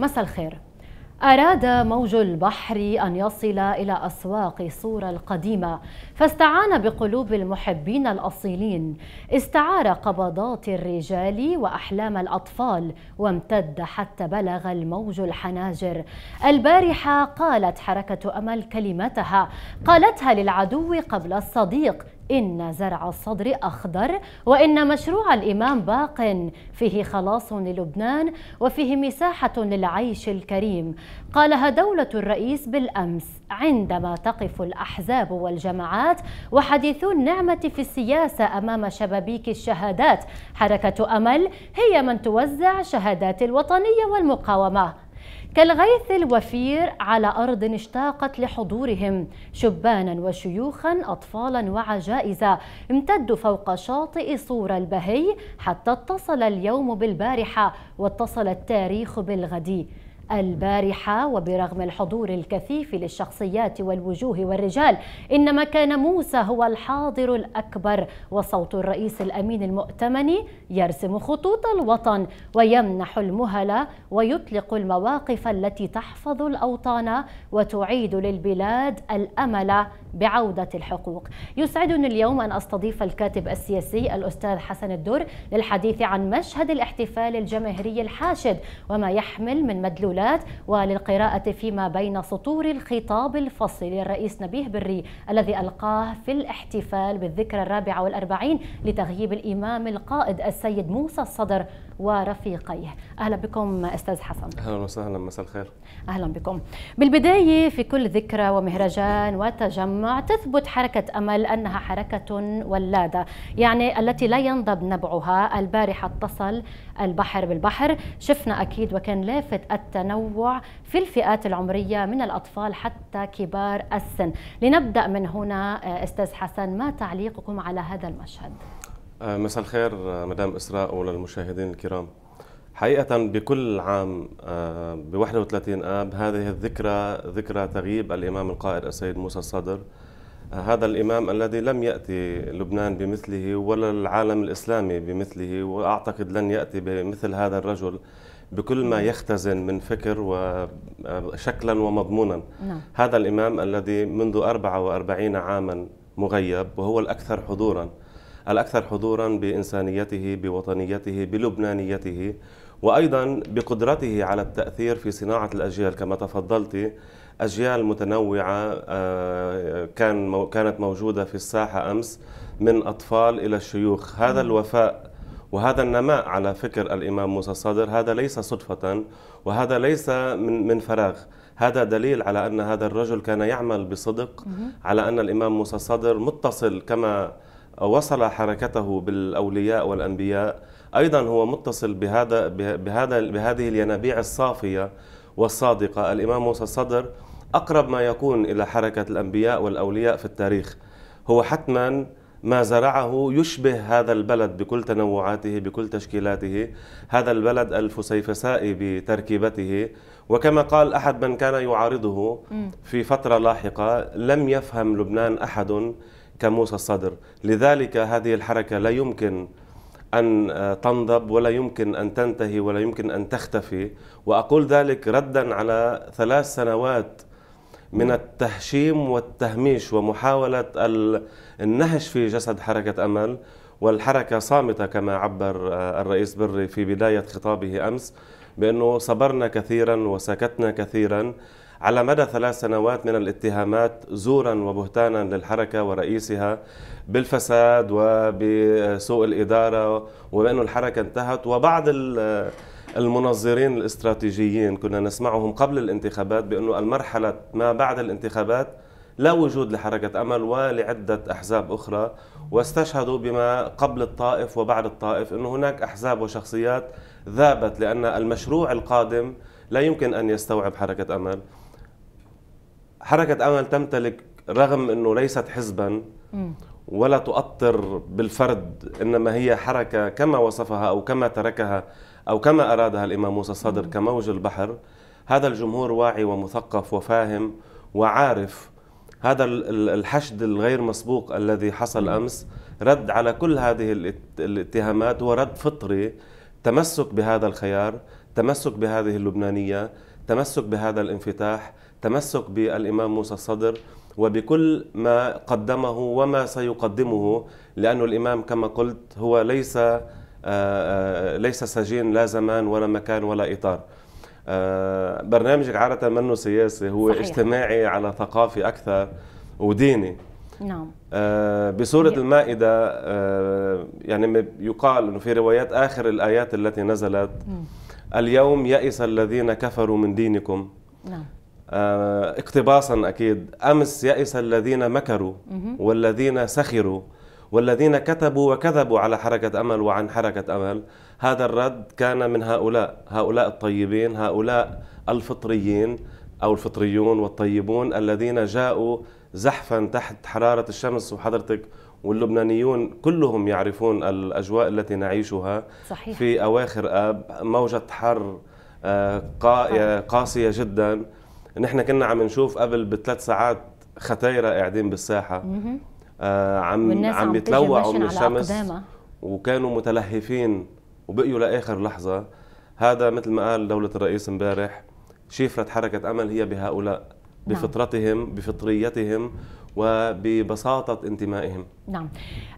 مساء الخير أراد موج البحر أن يصل إلى أسواق صورة القديمة فاستعان بقلوب المحبين الأصيلين استعار قبضات الرجال وأحلام الأطفال وامتد حتى بلغ الموج الحناجر البارحة قالت حركة أمل كلمتها قالتها للعدو قبل الصديق إن زرع الصدر أخضر وإن مشروع الإمام باق فيه خلاص للبنان وفيه مساحة للعيش الكريم قالها دولة الرئيس بالأمس عندما تقف الأحزاب والجماعات وحديثو النعمة في السياسة أمام شبابيك الشهادات حركة أمل هي من توزع شهادات الوطنية والمقاومة كالغيث الوفير على أرض اشتاقت لحضورهم شبانا وشيوخا أطفالا وعجائزا امتدوا فوق شاطئ صور البهي حتى اتصل اليوم بالبارحة واتصل التاريخ بالغد البارحة وبرغم الحضور الكثيف للشخصيات والوجوه والرجال إنما كان موسى هو الحاضر الأكبر وصوت الرئيس الأمين المؤتمن يرسم خطوط الوطن ويمنح المهلة ويطلق المواقف التي تحفظ الأوطان وتعيد للبلاد الأمل بعودة الحقوق يسعدني اليوم أن أستضيف الكاتب السياسي الأستاذ حسن الدر للحديث عن مشهد الاحتفال الجماهيري الحاشد وما يحمل من مدلولات وللقراءة فيما بين سطور الخطاب الفصل للرئيس نبيه بري الذي ألقاه في الاحتفال بالذكرى الرابعة والأربعين لتغييب الإمام القائد السيد موسى الصدر ورفيقيه أهلا بكم أستاذ حسن أهلا وسهلا مساء الخير أهلا بكم بالبداية في كل ذكرى ومهرجان وتجمع تثبت حركة أمل أنها حركة ولادة يعني التي لا ينضب نبعها البارحة اتصل البحر بالبحر شفنا أكيد وكان لافت التنوع في الفئات العمرية من الأطفال حتى كبار السن لنبدأ من هنا أستاذ حسن ما تعليقكم على هذا المشهد آه، مساء الخير آه، مدام اسراء وللمشاهدين الكرام حقيقة بكل عام آه، ب 31 آب هذه الذكرى ذكرى تغييب الإمام القائد السيد موسى الصدر هذا الإمام الذي لم يأتي لبنان بمثله ولا العالم الإسلامي بمثله وأعتقد لن يأتي بمثل هذا الرجل بكل ما يختزن من فكر وشكلا ومضمونا نعم. هذا الإمام الذي منذ 44 عاما مغيب وهو الأكثر حضورا الأكثر حضورا بإنسانيته بوطنيته بلبنانيته وأيضا بقدرته على التأثير في صناعة الأجيال كما تفضلت أجيال متنوعة آه، كان كانت موجودة في الساحة أمس من أطفال إلى الشيوخ هذا الوفاء وهذا النماء على فكر الإمام موسى الصدر هذا ليس صدفة وهذا ليس من, من فراغ هذا دليل على أن هذا الرجل كان يعمل بصدق على أن الإمام موسى الصدر متصل كما وصل حركته بالاولياء والانبياء ايضا هو متصل بهذا بهذا بهذه الينابيع الصافيه والصادقه الامام موسى الصدر اقرب ما يكون الى حركه الانبياء والاولياء في التاريخ هو حتما ما زرعه يشبه هذا البلد بكل تنوعاته بكل تشكيلاته هذا البلد الفسيفسائي بتركيبته وكما قال أحد من كان يعارضه في فترة لاحقة لم يفهم لبنان أحد كموسى الصدر لذلك هذه الحركة لا يمكن أن آه، تنضب ولا يمكن أن تنتهي ولا يمكن أن تختفي وأقول ذلك ردا على ثلاث سنوات من التهشيم والتهميش ومحاولة النهش في جسد حركة أمل والحركة صامتة كما عبر آه، الرئيس بري في بداية خطابه أمس بأنه صبرنا كثيرا وسكتنا كثيرا على مدى ثلاث سنوات من الاتهامات زورا وبهتانا للحركة ورئيسها بالفساد وبسوء الإدارة وبأن الحركة انتهت وبعض المنظرين الاستراتيجيين كنا نسمعهم قبل الانتخابات بأنه المرحلة ما بعد الانتخابات لا وجود لحركة أمل ولعدة أحزاب أخرى واستشهدوا بما قبل الطائف وبعد الطائف أن هناك أحزاب وشخصيات ذابت لأن المشروع القادم لا يمكن أن يستوعب حركة أمل حركة أمل تمتلك رغم أنه ليست حزبا ولا تؤطر بالفرد إنما هي حركة كما وصفها أو كما تركها أو كما أرادها الإمام موسى الصدر كموج البحر هذا الجمهور واعي ومثقف وفاهم وعارف هذا الحشد الغير مسبوق الذي حصل أمس رد على كل هذه الاتهامات هو رد فطري تمسك بهذا الخيار تمسك بهذه اللبنانية تمسك بهذا الانفتاح تمسك بالإمام موسى الصدر وبكل ما قدمه وما سيقدمه لأن الإمام كما قلت هو ليس آه، آه، ليس سجين لا زمان ولا مكان ولا إطار آه، برنامجك عادة منه سياسي هو صحيح. اجتماعي على ثقافي أكثر وديني نعم بسورة المائدة يعني يقال أنه في روايات آخر الآيات التي نزلت اليوم يئس الذين كفروا من دينكم نعم آه، اقتباسا اكيد امس يئس الذين مكروا والذين سخروا والذين كتبوا وكذبوا على حركه امل وعن حركه امل هذا الرد كان من هؤلاء هؤلاء الطيبين هؤلاء الفطريين او الفطريون والطيبون الذين جاءوا زحفا تحت حراره الشمس وحضرتك واللبنانيون كلهم يعرفون الاجواء التي نعيشها صحيح. في اواخر اب موجه حر آه، قاسيه جدا ان احنا كنا عم نشوف قبل بثلاث ساعات ختايرة قاعدين بالساحة آه عم عم يتلوعوا من الشمس وكانوا متلهفين وبقيوا لاخر لحظة هذا مثل ما قال دولة الرئيس امبارح شفرة حركة امل هي بهؤلاء نعم. بفطرتهم بفطريتهم وببساطة انتمائهم نعم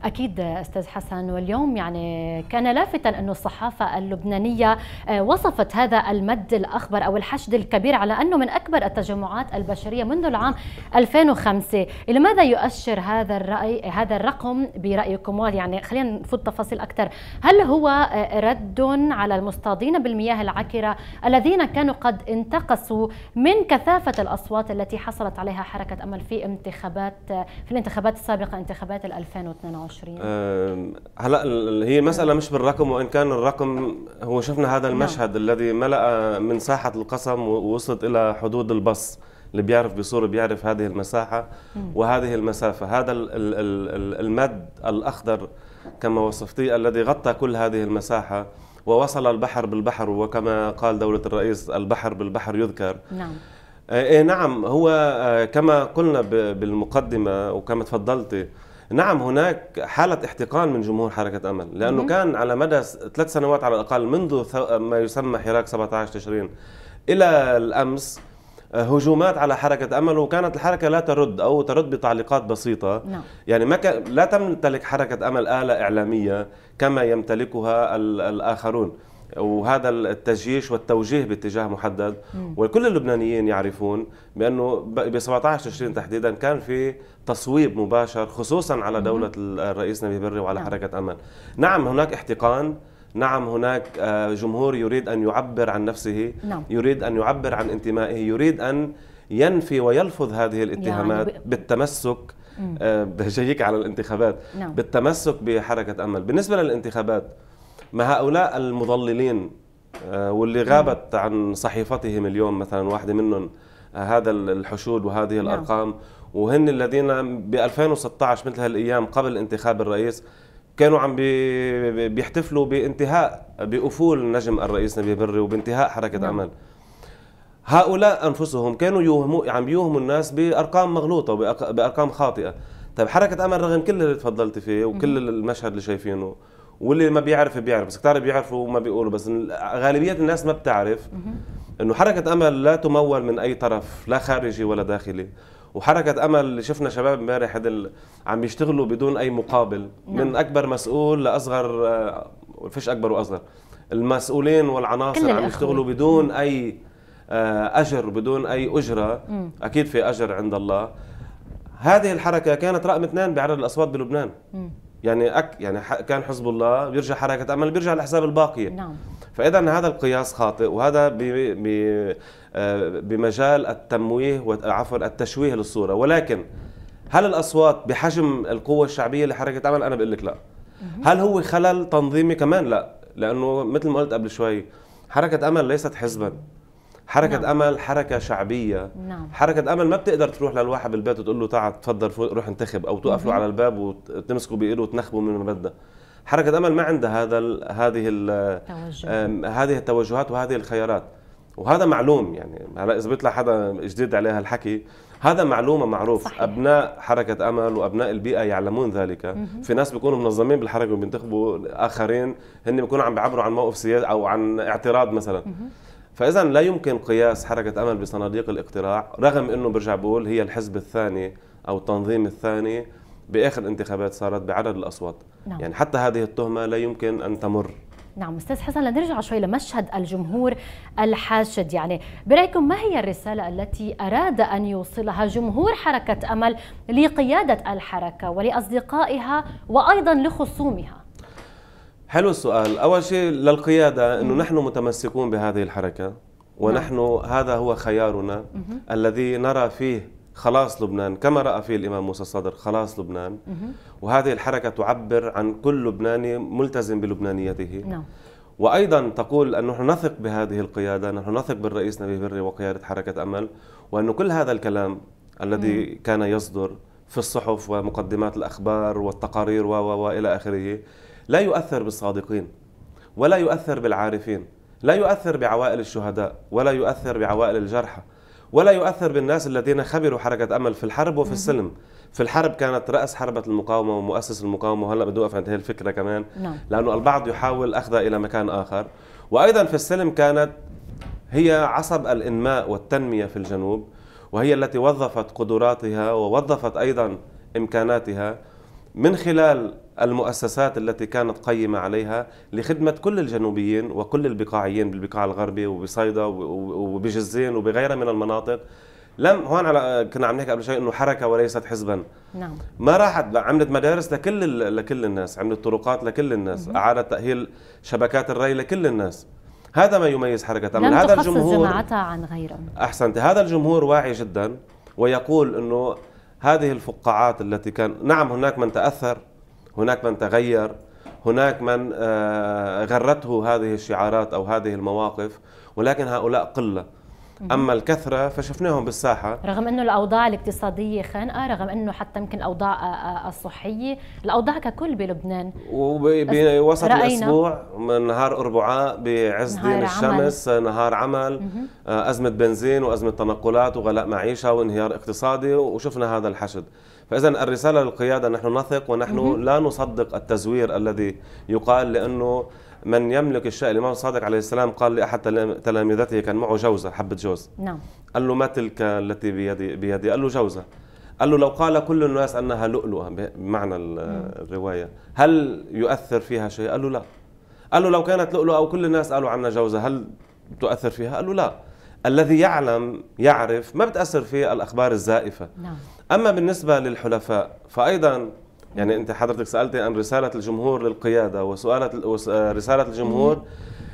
اكيد استاذ حسن واليوم يعني كان لافتا انه الصحافه اللبنانيه آه، وصفت هذا المد الاخضر او الحشد الكبير على انه من اكبر التجمعات البشريه منذ العام 2005 لماذا يؤشر هذا الراي هذا الرقم برايكم يعني خلينا نفوت تفاصيل اكثر هل هو آه، رد على المصطادين بالمياه العكره الذين كانوا قد انتقصوا من كثافه الاصوات التي حصلت عليها حركه امل في انتخابات آه، في الانتخابات السابقه انتخابات 2022 هلا هي مساله مش بالرقم وان كان الرقم هو شفنا هذا نعم. المشهد نعم. الذي ملا من ساحه القسم ووصلت الى حدود البص اللي بيعرف بصوره بيعرف هذه المساحه وهذه المسافه هذا المد الاخضر كما وصفتيه الذي غطى كل هذه المساحه ووصل البحر بالبحر وكما قال دولة الرئيس البحر بالبحر يذكر نعم آه، إيه نعم هو آه، كما قلنا بالمقدمة وكما تفضلتي نعم هناك حالة احتقان من جمهور حركة أمل لأنه مم. كان على مدى ثلاث سنوات على الأقل منذ ما يسمى حراك 17 تشرين إلى الأمس آه، هجومات على حركة أمل وكانت الحركة لا ترد أو ترد بتعليقات بسيطة نعم. يعني ما ك... لا تمتلك حركة أمل آلة إعلامية كما يمتلكها الآخرون وهذا التجيش والتوجيه باتجاه محدد وكل اللبنانيين يعرفون بانه ب 17 تشرين تحديدا كان في تصويب مباشر خصوصا على دولة الرئيس نبي بري وعلى نعم. حركة أمل نعم هناك احتقان نعم هناك آه، جمهور يريد أن يعبر عن نفسه نعم. يريد أن يعبر عن انتمائه يريد أن ينفي ويلفظ هذه الاتهامات يعني ب... بالتمسك بجيك آه، على الانتخابات نعم. بالتمسك بحركة أمل بالنسبة للانتخابات ما هؤلاء المضللين آه، واللي غابت عن صحيفتهم اليوم مثلا واحدة منهم آه، هذا الحشود وهذه نعم. الأرقام وهن الذين ب 2016 مثل هالأيام قبل انتخاب الرئيس كانوا عم بيحتفلوا بانتهاء بأفول نجم الرئيس نبيه بري وبانتهاء حركة نعم. عمل أمل هؤلاء أنفسهم كانوا يوهموا عم يوهموا الناس بأرقام مغلوطة وبأرقام خاطئة طيب حركة أمل رغم كل اللي تفضلت فيه وكل المشهد اللي شايفينه واللي ما بيعرف بيعرف بس كتار بيعرفوا وما بيقولوا بس غالبيه الناس ما بتعرف انه حركه امل لا تمول من اي طرف لا خارجي ولا داخلي وحركه امل اللي شفنا شباب امبارح عم يشتغلوا بدون اي مقابل نعم. من اكبر مسؤول لاصغر آه، فيش اكبر واصغر المسؤولين والعناصر عم يشتغلوا بدون اي آه، اجر بدون اي اجره مم. اكيد في اجر عند الله هذه الحركه كانت رقم اثنين بعدد الاصوات بلبنان مم. يعني أك يعني كان حزب الله بيرجع حركه امل بيرجع لحساب الباقيه نعم فاذا هذا القياس خاطئ وهذا آه، بمجال التمويه عفوا التشويه للصوره ولكن هل الاصوات بحجم القوه الشعبيه لحركه امل انا بقول لك لا هل هو خلل تنظيمي كمان لا لانه مثل ما قلت قبل شوي حركه امل ليست حزبا حركة نعم. أمل حركة شعبية نعم. حركة أمل ما بتقدر تروح للواحد بالبيت وتقول له تعال تفضل روح انتخب أو توقف له على الباب وتمسكه بإيده وتنخبه من بدها حركة أمل ما عندها هذا هذه ال هذه التوجهات وهذه الخيارات وهذا معلوم يعني هلا إذا بيطلع حدا جديد عليها الحكي هذا معلومة معروف صحيح. أبناء حركة أمل وأبناء البيئة يعلمون ذلك مم. في ناس بيكونوا منظمين بالحركة وبينتخبوا آخرين هن بيكونوا عم بيعبروا عن موقف سياسي أو عن اعتراض مثلا مم. فاذا لا يمكن قياس حركه امل بصناديق الاقتراع رغم انه برجع بقول هي الحزب الثاني او التنظيم الثاني باخر انتخابات صارت بعدد الاصوات نعم. يعني حتى هذه التهمه لا يمكن ان تمر نعم استاذ حسن لنرجع شوي لمشهد الجمهور الحاشد يعني برايكم ما هي الرساله التي اراد ان يوصلها جمهور حركه امل لقياده الحركه ولاصدقائها وايضا لخصومها حلو السؤال اول شيء للقياده انه نحن متمسكون بهذه الحركه نعم. ونحن هذا هو خيارنا الذي نرى فيه خلاص لبنان كما راى فيه الامام موسى الصدر خلاص لبنان وهذه الحركه تعبر عن كل لبناني ملتزم بلبنانيته نعم وايضا تقول ان نحن نثق بهذه القياده نحن نثق بالرئيس نبيه بري وقياده حركه امل وانه كل هذا الكلام الذي كان يصدر في الصحف ومقدمات الاخبار والتقارير و والى اخره لا يؤثر بالصادقين ولا يؤثر بالعارفين لا يؤثر بعوائل الشهداء ولا يؤثر بعوائل الجرحى ولا يؤثر بالناس الذين خبروا حركة أمل في الحرب وفي السلم في الحرب كانت رأس حربة المقاومة ومؤسس المقاومة وهلأ بدي أقف عند هي الفكرة كمان نعم. لأنه البعض يحاول أخذها إلى مكان آخر وأيضا في السلم كانت هي عصب الإنماء والتنمية في الجنوب وهي التي وظفت قدراتها ووظفت أيضا إمكاناتها من خلال المؤسسات التي كانت قيمة عليها لخدمة كل الجنوبيين وكل البقاعيين بالبقاع الغربي وبصيدا وبجزين وبغيرها من المناطق لم هون على كنا عم نحكي قبل شوي انه حركه وليست حزبا نعم ما راحت عملت مدارس لكل لكل الناس عملت طرقات لكل الناس اعادت تاهيل شبكات الري لكل الناس هذا ما يميز حركه لم هذا الجمهور جماعتها عن غيرهم احسنت هذا الجمهور واعي جدا ويقول انه هذه الفقاعات التي كان نعم هناك من تأثر هناك من تغير هناك من آه، غرته هذه الشعارات أو هذه المواقف ولكن هؤلاء قلة اما الكثره فشفناهم بالساحه رغم انه الاوضاع الاقتصاديه خانقه رغم انه حتى يمكن الاوضاع آه، آه، الصحيه الاوضاع ككل بلبنان وبوسط الاسبوع من نهار اربعاء بعز دين الشمس عمل. نهار عمل آه، مه. ازمه بنزين وازمه تنقلات وغلاء معيشه وانهيار اقتصادي وشفنا هذا الحشد فاذا الرساله للقياده نحن نثق ونحن مه. لا نصدق التزوير الذي يقال لانه من يملك الشيء الإمام الصادق عليه السلام قال لأحد تلاميذته كان معه جوزة حبة جوز نعم قال له ما تلك التي بيدي بيدي قال له جوزة قال له لو قال كل الناس أنها لؤلؤة بمعنى نعم. الرواية هل يؤثر فيها شيء قال له لا قال له لو كانت لؤلؤة أو كل الناس قالوا عنها جوزة هل تؤثر فيها قال له لا الذي يعلم يعرف ما بتأثر فيه الأخبار الزائفة نعم. أما بالنسبة للحلفاء فأيضا يعني انت حضرتك سالتي عن رساله الجمهور للقياده وسؤالة آه، رساله الجمهور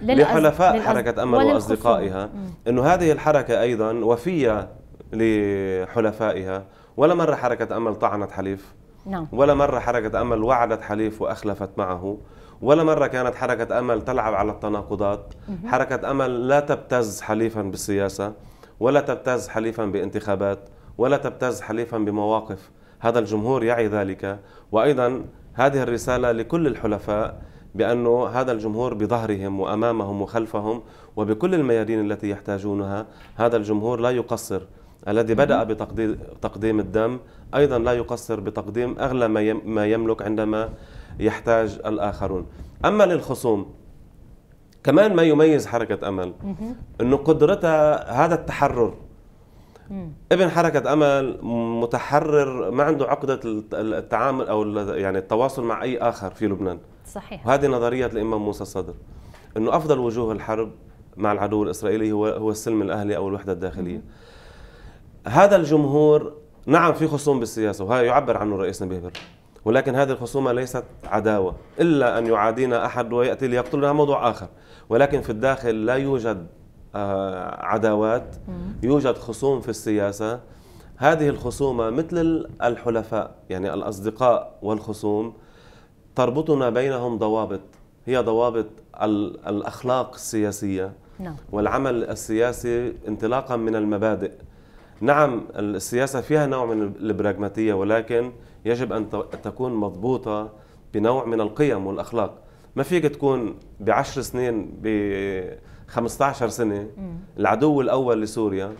لحلفاء للأز... حركه امل واصدقائها انه هذه الحركه ايضا وفيه لحلفائها ولا مره حركه امل طعنت حليف نعم ولا مره حركه امل وعدت حليف واخلفت معه ولا مرة كانت حركة أمل تلعب على التناقضات حركة أمل لا تبتز حليفا بالسياسة ولا تبتز حليفا بانتخابات ولا تبتز حليفا بمواقف هذا الجمهور يعي ذلك وأيضا هذه الرسالة لكل الحلفاء بأنه هذا الجمهور بظهرهم وأمامهم وخلفهم وبكل الميادين التي يحتاجونها هذا الجمهور لا يقصر الذي بدأ بتقديم الدم أيضا لا يقصر بتقديم أغلى ما يملك عندما يحتاج الآخرون أما للخصوم كمان ما يميز حركة أمل أنه قدرتها هذا التحرر مم. ابن حركه امل متحرر ما عنده عقده التعامل او يعني التواصل مع اي اخر في لبنان صحيح وهذه نظريه الامام موسى الصدر انه افضل وجوه الحرب مع العدو الاسرائيلي هو هو السلم الاهلي او الوحده الداخليه مم. هذا الجمهور نعم في خصوم بالسياسه وهذا يعبر عنه نبيه بر ولكن هذه الخصومة ليست عداوة إلا أن يعادينا أحد ويأتي ليقتلنا موضوع آخر ولكن في الداخل لا يوجد آه، عداوات يوجد خصوم في السياسة هذه الخصومة مثل الحلفاء يعني الأصدقاء والخصوم تربطنا بينهم ضوابط هي ضوابط الأخلاق السياسية نعم. والعمل السياسي انطلاقا من المبادئ نعم السياسة فيها نوع من البراغماتية ولكن يجب أن تكون مضبوطة بنوع من القيم والأخلاق ما فيك تكون بعشر سنين 15 سنه العدو الاول لسوريا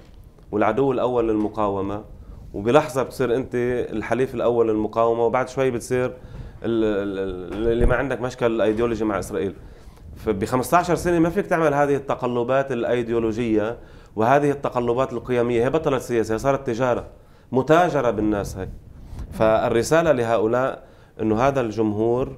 والعدو الاول للمقاومه وبلحظه بتصير انت الحليف الاول للمقاومه وبعد شوي بتصير اللي ما عندك مشكل ايديولوجي مع اسرائيل فب 15 سنه ما فيك تعمل هذه التقلبات الايديولوجيه وهذه التقلبات القيميه هي بطلت سياسه هي صارت تجاره متاجره بالناس هي فالرساله لهؤلاء انه هذا الجمهور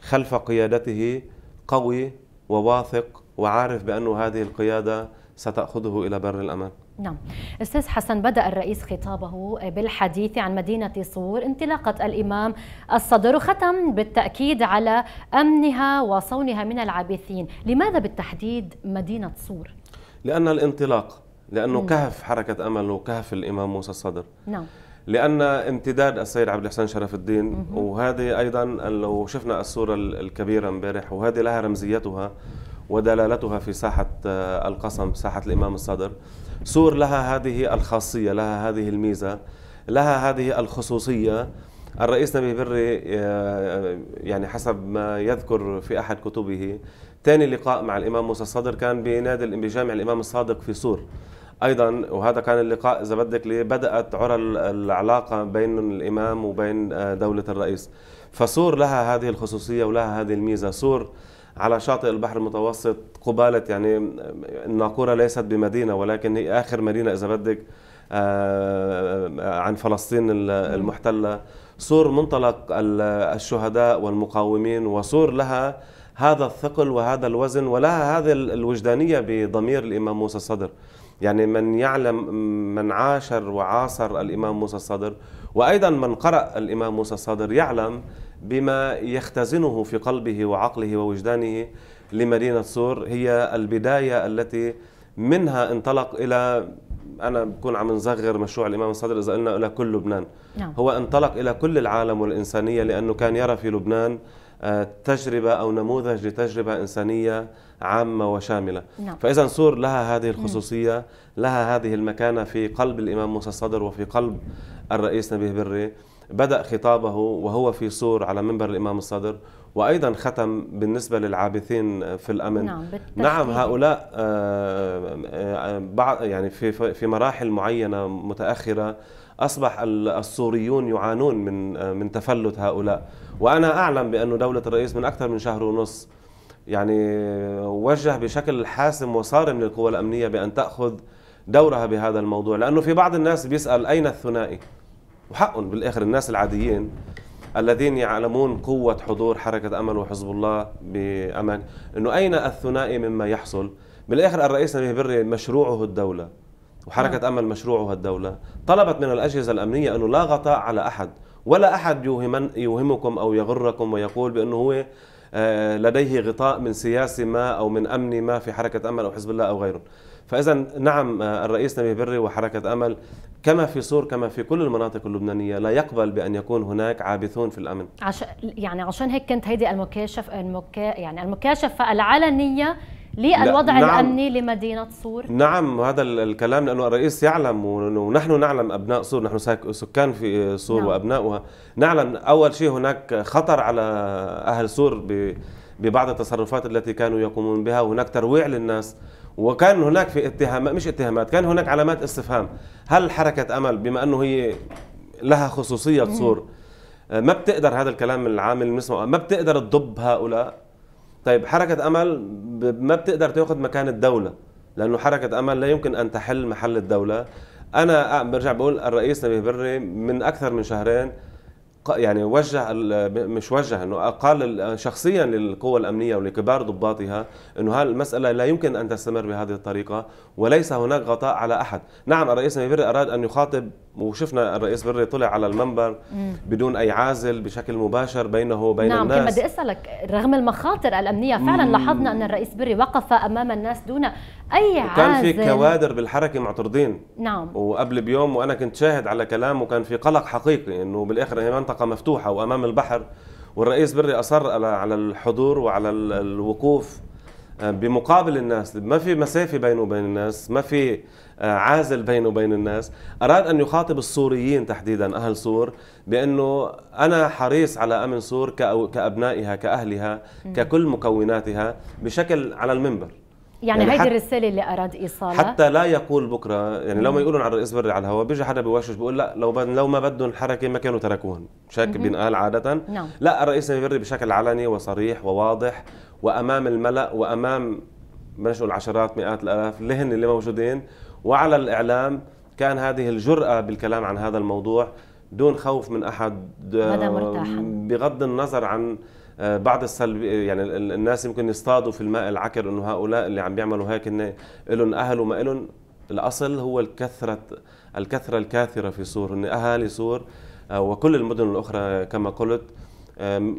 خلف قيادته قوي وواثق وعارف بأنه هذه القيادة ستأخذه إلى بر الأمان نعم أستاذ حسن بدأ الرئيس خطابه بالحديث عن مدينة صور انطلاقة الإمام الصدر وختم بالتأكيد على أمنها وصونها من العابثين لماذا بالتحديد مدينة صور؟ لأن الانطلاق لأنه م. كهف حركة أمل وكهف الإمام موسى الصدر نعم لأن امتداد السيد عبد الحسين شرف الدين وهذه أيضا لو شفنا الصورة الكبيرة امبارح وهذه لها رمزيتها ودلالتها في ساحة آه، القسم ساحة الإمام الصدر سور لها هذه الخاصية لها هذه الميزة لها هذه الخصوصية الرئيس نبي بري آه، يعني حسب ما يذكر في أحد كتبه ثاني لقاء مع الإمام موسى الصدر كان بنادي بجامع الإمام الصادق في سور ايضا وهذا كان اللقاء اذا بدك بدات عرى العلاقه بين الامام وبين آه، دوله الرئيس فسور لها هذه الخصوصيه ولها هذه الميزه سور على شاطئ البحر المتوسط قبالة يعني الناقورة ليست بمدينة ولكن هي آخر مدينة إذا بدك آه، آه، آه، عن فلسطين المحتلة صور منطلق الشهداء والمقاومين وصور لها هذا الثقل وهذا الوزن ولها هذه الوجدانية بضمير الإمام موسى الصدر يعني من يعلم من عاشر وعاصر الإمام موسى الصدر وأيضا من قرأ الإمام موسى الصدر يعلم بما يختزنه في قلبه وعقله ووجدانه لمدينة سور هي البداية التي منها انطلق إلى أنا بكون عم نصغر مشروع الإمام الصدر إذا قلنا إلى كل لبنان نعم. هو انطلق إلى كل العالم والإنسانية لأنه كان يرى في لبنان آه، تجربة أو نموذج لتجربة إنسانية عامة وشاملة نعم. فإذا سور لها هذه الخصوصية لها هذه المكانة في قلب الإمام موسى الصدر وفي قلب الرئيس نبيه بري بدأ خطابه وهو في سور على منبر الإمام الصدر وأيضا ختم بالنسبة للعابثين في الأمن نعم, نعم هؤلاء آه، آه، آه، بعض يعني في في مراحل معينة متأخرة أصبح السوريون يعانون من من تفلت هؤلاء وأنا أعلم بأن دولة الرئيس من أكثر من شهر ونص يعني وجه بشكل حاسم وصارم للقوى الأمنية بأن تأخذ دورها بهذا الموضوع لأنه في بعض الناس بيسأل أين الثنائي وحقهم بالاخر الناس العاديين الذين يعلمون قوة حضور حركة أمل وحزب الله بأمل أنه أين الثنائي مما يحصل بالآخر الرئيس نبيه بري مشروعه الدولة وحركة نعم. أمل مشروعها الدولة طلبت من الأجهزة الأمنية أنه لا غطاء على أحد ولا أحد يوهم يوهمكم أو يغركم ويقول بأنه هو آه، لديه غطاء من سياسي ما أو من أمني ما في حركة أمل أو حزب الله أو غيره فاذا نعم آه، الرئيس نبي بري وحركه امل كما في سور كما في كل المناطق اللبنانيه لا يقبل بان يكون هناك عابثون في الامن عشان يعني عشان هيك كانت هيدي المكاشف المكا يعني المكاشفه العلنيه للوضع نعم الامني لمدينه صور نعم هذا الكلام لانه الرئيس يعلم ونحن نعلم ابناء صور نحن سكان في صور نعم. وابنائها نعلم اول شيء هناك خطر على اهل صور ببعض التصرفات التي كانوا يقومون بها وهناك ترويع للناس وكان هناك في اتهامات مش اتهامات كان هناك علامات استفهام هل حركة أمل بما أنه هي لها خصوصية تصور آه، ما بتقدر هذا الكلام العام اللي بنسمعه ما بتقدر تضب هؤلاء طيب حركة أمل ما بتقدر تاخذ مكان الدولة لأنه حركة أمل لا يمكن أن تحل محل الدولة أنا آه، برجع بقول الرئيس نبيه بري من أكثر من شهرين يعني وجه مش وجه انه قال شخصيا للقوى الامنيه ولكبار ضباطها انه هذه المساله لا يمكن ان تستمر بهذه الطريقه وليس هناك غطاء على احد، نعم الرئيس ميفيري اراد ان يخاطب وشفنا الرئيس بري طلع على المنبر بدون اي عازل بشكل مباشر بينه وبين نعم الناس نعم بدي اسالك رغم المخاطر الامنيه فعلا مم. لاحظنا ان الرئيس بري وقف امام الناس دون اي عازل كان في كوادر بالحركه معترضين نعم وقبل بيوم وانا كنت شاهد على كلامه كان في قلق حقيقي انه بالاخر هي منطقه مفتوحه وامام البحر والرئيس بري اصر على الحضور وعلى الوقوف آه، بمقابل الناس ما في مسافة بينه وبين الناس ما في آه، عازل بينه وبين الناس أراد أن يخاطب السوريين تحديدا أهل سور بأنه أنا حريص على أمن سور كأبنائها كأهلها ككل مكوناتها بشكل على المنبر يعني, يعني هيدي الرسالة اللي أراد إيصالها حتى لا يقول بكرة يعني لو ما يقولون على الرئيس بري على الهواء بيجي حدا بيوشش بيقول لا لو لو ما بدهم الحركة ما كانوا تركوهم شاك بينقال عادة نعم. لا الرئيس بري بشكل علني وصريح وواضح وامام الملا وامام منشئ العشرات مئات الالاف اللي هن اللي موجودين وعلى الاعلام كان هذه الجراه بالكلام عن هذا الموضوع دون خوف من احد آه، بغض النظر عن آه، بعض السلبي يعني الناس يمكن يصطادوا في الماء العكر انه هؤلاء اللي عم بيعملوا هيك انه لهم اهل وما لهم الاصل هو الكثره الكثره الكاثره في سور ان اهالي سور آه، وكل المدن الاخرى كما قلت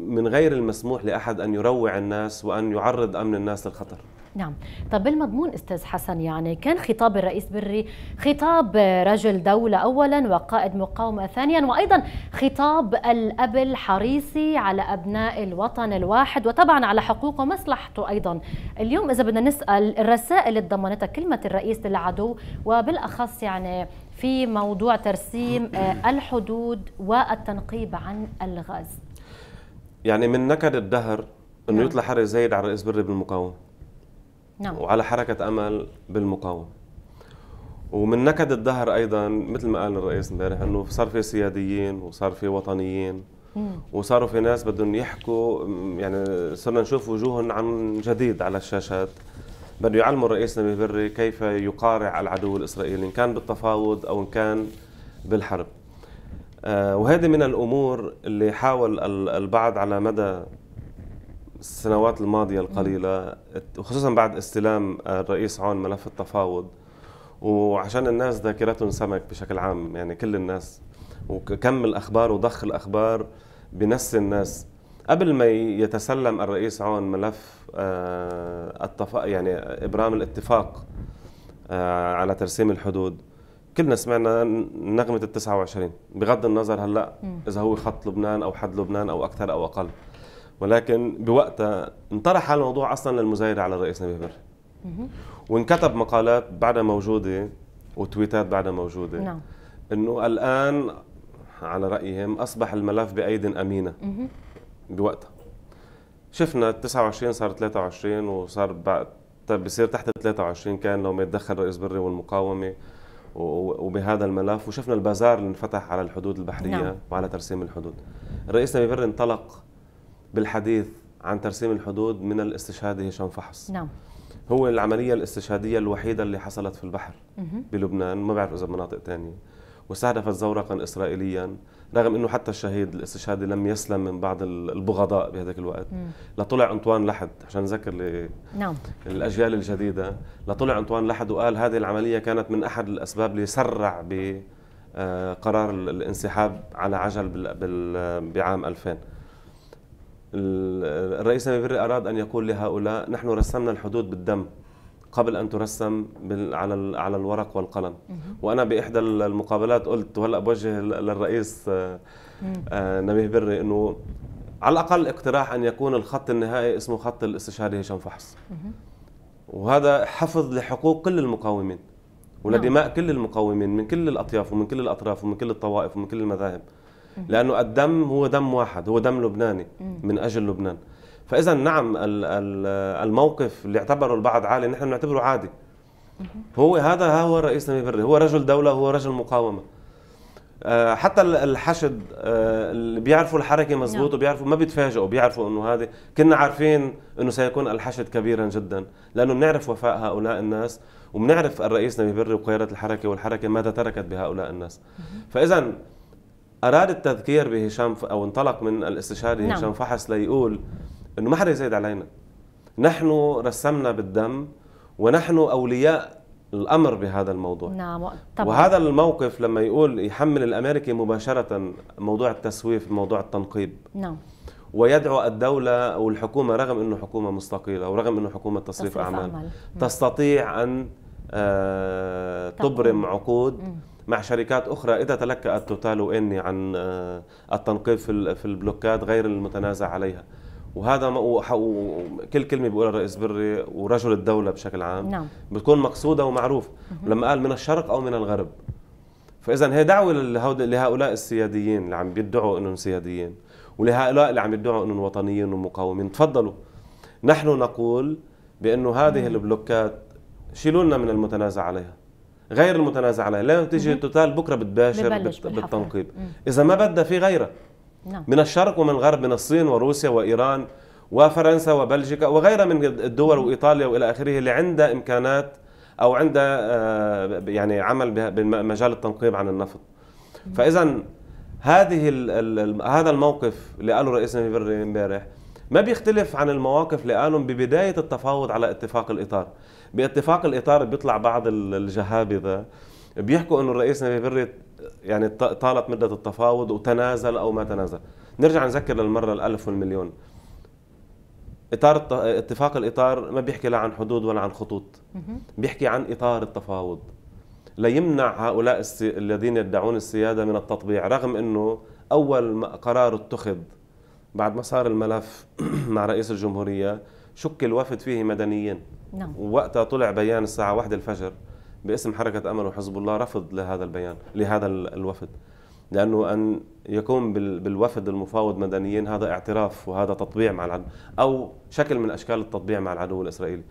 من غير المسموح لأحد أن يروع الناس وأن يعرض أمن الناس للخطر نعم طب بالمضمون استاذ حسن يعني كان خطاب الرئيس بري خطاب رجل دولة أولا وقائد مقاومة ثانيا وأيضا خطاب الأب الحريصي على أبناء الوطن الواحد وطبعا على حقوقه ومصلحته أيضا اليوم إذا بدنا نسأل الرسائل اللي ضمنتها كلمة الرئيس للعدو وبالأخص يعني في موضوع ترسيم آه، الحدود والتنقيب عن الغاز يعني من نكد الدهر انه نعم. يطلع حرج زايد على رئيس بري بالمقاومه نعم وعلى حركه امل بالمقاومه ومن نكد الدهر ايضا مثل ما قال الرئيس امبارح انه صار في سياديين وصار في وطنيين وصاروا في ناس بدهم يحكوا يعني صرنا نشوف وجوههم عن جديد على الشاشات بده يعلموا الرئيس نبيل بري كيف يقارع العدو الاسرائيلي ان كان بالتفاوض او ان كان بالحرب آه، وهذه من الامور اللي حاول البعض على مدى السنوات الماضيه القليله وخصوصا بعد استلام الرئيس عون ملف التفاوض وعشان الناس ذاكرتهم سمك بشكل عام يعني كل الناس وكم الاخبار وضخ الاخبار بنس الناس قبل ما يتسلم الرئيس عون ملف آه، يعني ابرام الاتفاق آه، على ترسيم الحدود كلنا سمعنا نغمة ال 29 بغض النظر هلا إذا هو خط لبنان أو حد لبنان أو أكثر أو أقل ولكن بوقتها انطرح الموضوع أصلا للمزايدة على الرئيس نبيه بري وانكتب مقالات بعدها موجودة وتويتات بعدها موجودة نعم إنه الآن على رأيهم أصبح الملف بأيد أمينة بوقتها شفنا 29 صار 23 وصار بعد طيب بصير تحت 23 كان لو ما يتدخل رئيس بري والمقاومة وبهذا الملف وشفنا البازار اللي انفتح على الحدود البحريه نعم. وعلى ترسيم الحدود رئيسنا ببر انطلق بالحديث عن ترسيم الحدود من الاستشهادي هشام فحص نعم هو العمليه الاستشهاديه الوحيده اللي حصلت في البحر مه. بلبنان ما بعرف اذا بمناطق ثانيه واستهدف زورقا إسرائيليا رغم أنه حتى الشهيد الاستشهادي لم يسلم من بعض البغضاء بهذاك الوقت لطلع أنطوان لحد عشان نذكر ل... نعم. الأجيال الجديدة لطلع أنطوان لحد وقال هذه العملية كانت من أحد الأسباب اللي ب آه، قرار الانسحاب على عجل بعام 2000 الرئيس سامي أراد أن يقول لهؤلاء نحن رسمنا الحدود بالدم قبل ان ترسم على على الورق والقلم وانا باحدى المقابلات قلت وهلا بوجه للرئيس آه، آه، نبيه بري انه على الاقل اقتراح ان يكون الخط النهائي اسمه خط الاستشهادي هشام فحص وهذا حفظ لحقوق كل المقاومين ولدماء نعم. كل المقاومين من كل الاطياف ومن كل الاطراف ومن كل الطوائف ومن كل المذاهب لانه الدم هو دم واحد هو دم لبناني من اجل لبنان فاذا نعم الموقف اللي اعتبره البعض عالي نحن بنعتبره عادي هو هذا ها هو الرئيس نبيل بري هو رجل دولة هو رجل مقاومة آه، حتى الحشد آه، اللي بيعرفوا الحركة مزبوط نعم. وبيعرفوا ما بيتفاجئوا بيعرفوا انه هذه كنا عارفين انه سيكون الحشد كبيرا جدا لانه بنعرف وفاء هؤلاء الناس وبنعرف الرئيس نبيل بري وقيادة الحركة والحركة ماذا تركت بهؤلاء الناس فاذا اراد التذكير بهشام او انطلق من الاستشاري نعم. هشام فحص ليقول انه ما حدا يزيد علينا نحن رسمنا بالدم ونحن اولياء الامر بهذا الموضوع نعم طبعا. وهذا الموقف لما يقول يحمل الامريكي مباشره موضوع التسويف موضوع التنقيب نعم ويدعو الدولة والحكومة رغم أنه حكومة مستقيلة ورغم أنه حكومة تصريف, تصريف أعمال, أعمال. تستطيع أن آه، تبرم عقود مع شركات أخرى إذا تلكأت توتال وإني عن آه، التنقيب في البلوكات غير المتنازع عليها وهذا وكل كلمه بيقولها الرئيس بري ورجل الدوله بشكل عام نعم. بتكون مقصوده ومعروف لما قال من الشرق او من الغرب فاذا هي دعوه لهؤلاء السياديين اللي عم بيدعوا انهم سياديين ولهؤلاء اللي عم يدعوا انهم وطنيين ومقاومين تفضلوا نحن نقول بانه هذه البلوكات شيلوا لنا من المتنازع عليها غير المتنازع عليها لا تيجي توتال بكره بتباشر بالتنقيب اذا ما بدها في غيرها نعم. من الشرق ومن الغرب من الصين وروسيا وإيران وفرنسا وبلجيكا وغيرها من الدول وإيطاليا وإلى آخره اللي عندها إمكانات أو عندها آه، يعني عمل بمجال التنقيب عن النفط فإذا هذه هذا الموقف اللي قاله رئيسنا فيفر امبارح ما بيختلف عن المواقف اللي قالهم ببدايه التفاوض على اتفاق الاطار باتفاق الاطار بيطلع بعض الجهابذه بيحكوا انه الرئيس نبيبري يعني طالت مدة التفاوض وتنازل أو ما تنازل نرجع نذكر للمرة الألف والمليون إطار اتفاق الإطار ما بيحكي لا عن حدود ولا عن خطوط بيحكي عن إطار التفاوض ليمنع هؤلاء الذين يدعون السيادة من التطبيع رغم أنه أول قرار اتخذ بعد ما صار الملف مع رئيس الجمهورية شكل وفد فيه مدنيين نعم. ووقتها طلع بيان الساعة واحدة الفجر باسم حركة أمل وحزب الله رفض لهذا البيان لهذا الوفد لأنه أن يكون بالوفد المفاوض مدنيين هذا اعتراف وهذا تطبيع مع العدو أو شكل من أشكال التطبيع مع العدو الإسرائيلي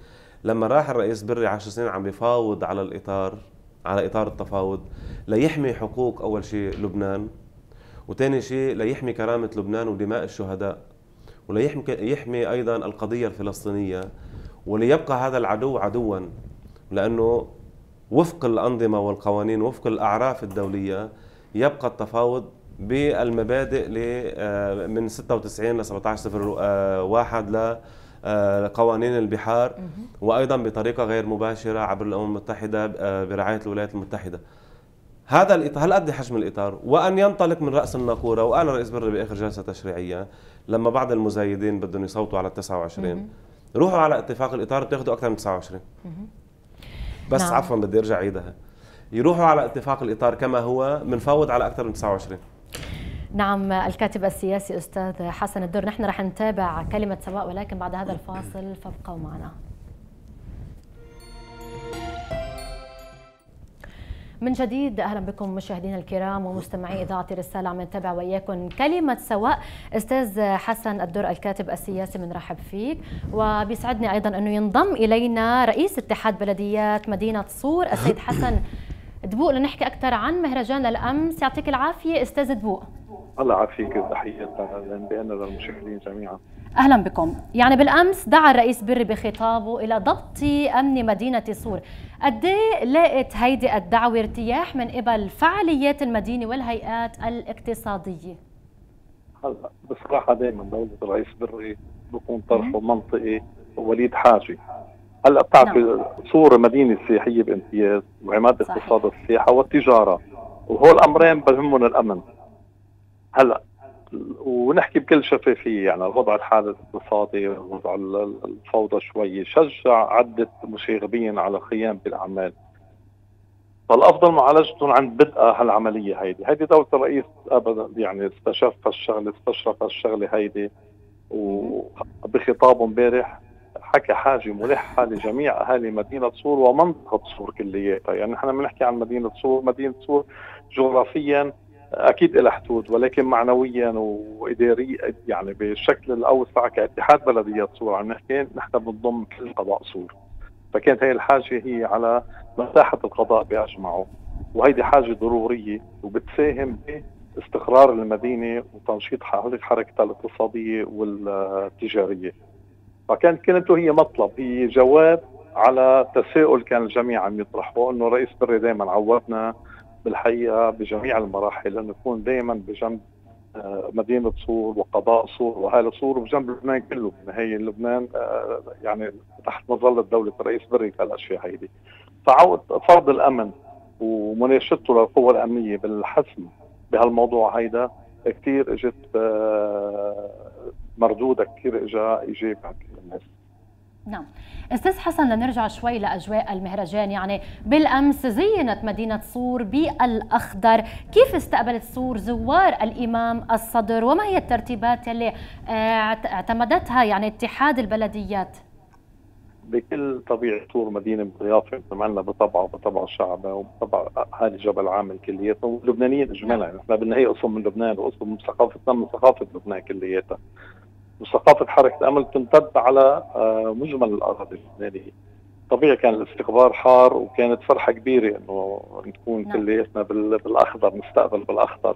لما راح الرئيس بري 10 سنين عم بفاوض على الإطار على إطار التفاوض ليحمي حقوق أول شيء لبنان وثاني شيء ليحمي كرامة لبنان ودماء الشهداء وليحمي يحمي أيضا القضية الفلسطينية وليبقى هذا العدو عدوا لأنه وفق الأنظمة والقوانين وفق الأعراف الدولية يبقى التفاوض بالمبادئ آه، من 96 ل 17 آه، واحد ل آه، قوانين البحار وايضا بطريقه غير مباشره عبر الامم المتحده برعايه الولايات المتحده. هذا الاطار هل قد حجم الاطار؟ وان ينطلق من راس الناقوره وانا رئيس بري باخر جلسه تشريعيه لما بعض المزايدين بدهم يصوتوا على 29 روحوا على اتفاق الاطار بتاخذوا اكثر من 29 بس نعم. عفوا بدي ارجع عيدها يروحوا على اتفاق الاطار كما هو بنفاوض على اكثر من 29 نعم الكاتب السياسي استاذ حسن الدر نحن رح نتابع كلمه سواء ولكن بعد هذا الفاصل فابقوا معنا من جديد اهلا بكم مشاهدينا الكرام ومستمعي اذاعه رساله عم نتابع وياكم كلمه سواء استاذ حسن الدر الكاتب السياسي بنرحب فيك وبيسعدني ايضا انه ينضم الينا رئيس اتحاد بلديات مدينه صور السيد حسن دبوق لنحكي اكثر عن مهرجان للامس يعطيك العافيه استاذ دبوق الله يعافيك تحيه بأنا للمشاهدين جميعا اهلا بكم يعني بالامس دعا الرئيس بري بخطابه الى ضبط امن مدينه صور قد لقت هيدي الدعوه ارتياح من قبل فعاليات المدينه والهيئات الاقتصاديه هلا بصراحه دائما دوله الرئيس بري بكون طرحه منطقي ووليد حاجه هلا بتعرفي نعم. صوره مدينه سياحيه بامتياز وعماد اقتصاد السياحه والتجاره وهول الامرين بهمهم الامن هلا ونحكي بكل شفافيه يعني الوضع الحالي الاقتصادي وضع الفوضى شوي شجع عده مشاغبين على القيام بالاعمال فالافضل معالجتهم عند بدء هالعمليه هيدي، هيدي دولة الرئيس ابدا يعني استشف هالشغله استشرف هالشغله هيدي وبخطابه امبارح حكى حاجه ملحه لجميع اهالي مدينه صور ومنطقه صور كلياتها، يعني نحن بنحكي عن مدينه صور، مدينه صور جغرافيا اكيد لها حدود ولكن معنويا واداريا يعني بالشكل الاوسع كاتحاد بلديات صور عم نحكي نحن بنضم كل قضاء صور. فكانت هي الحاجه هي على مساحه القضاء باجمعه وهيدي حاجه ضروريه وبتساهم باستقرار المدينه وتنشيط حركتها الاقتصاديه والتجاريه. فكانت كلمته هي مطلب هي جواب على تساؤل كان الجميع عم يطرحه انه رئيس بري دائما عودنا بالحقيقه بجميع المراحل انه يكون دائما بجنب آه، مدينة صور وقضاء صور وأهل صور وبجنب لبنان كله هي لبنان آه، يعني تحت مظلة دولة رئيس بري في هالأشياء هيدي فعود فرض الأمن ومناشدته للقوى الأمنية بالحسم بهالموضوع هيدا كثير اجت آه، مردودك كثير اجى ايجابي الناس نعم استاذ حسن لنرجع شوي لاجواء المهرجان يعني بالامس زينت مدينه صور بالاخضر كيف استقبلت صور زوار الامام الصدر وما هي الترتيبات اللي آه، اعتمدتها يعني اتحاد البلديات بكل طبيعه صور مدينه مضيافه عملنا بطبعه بطبع شعبة وبطبع اهالي جبل عامل كلياتها واللبنانيين اجمالا نعم. نحن بالنهايه قسم من لبنان وقسم من ثقافتنا من ثقافه لبنان كلياتها وثقافه حركه امل تمتد على آه، مجمل الاراضي اللبنانيه. طبيعي كان الاستقبال حار وكانت فرحه كبيره انه نكون نعم. كلياتنا بالاخضر نستقبل بالاخضر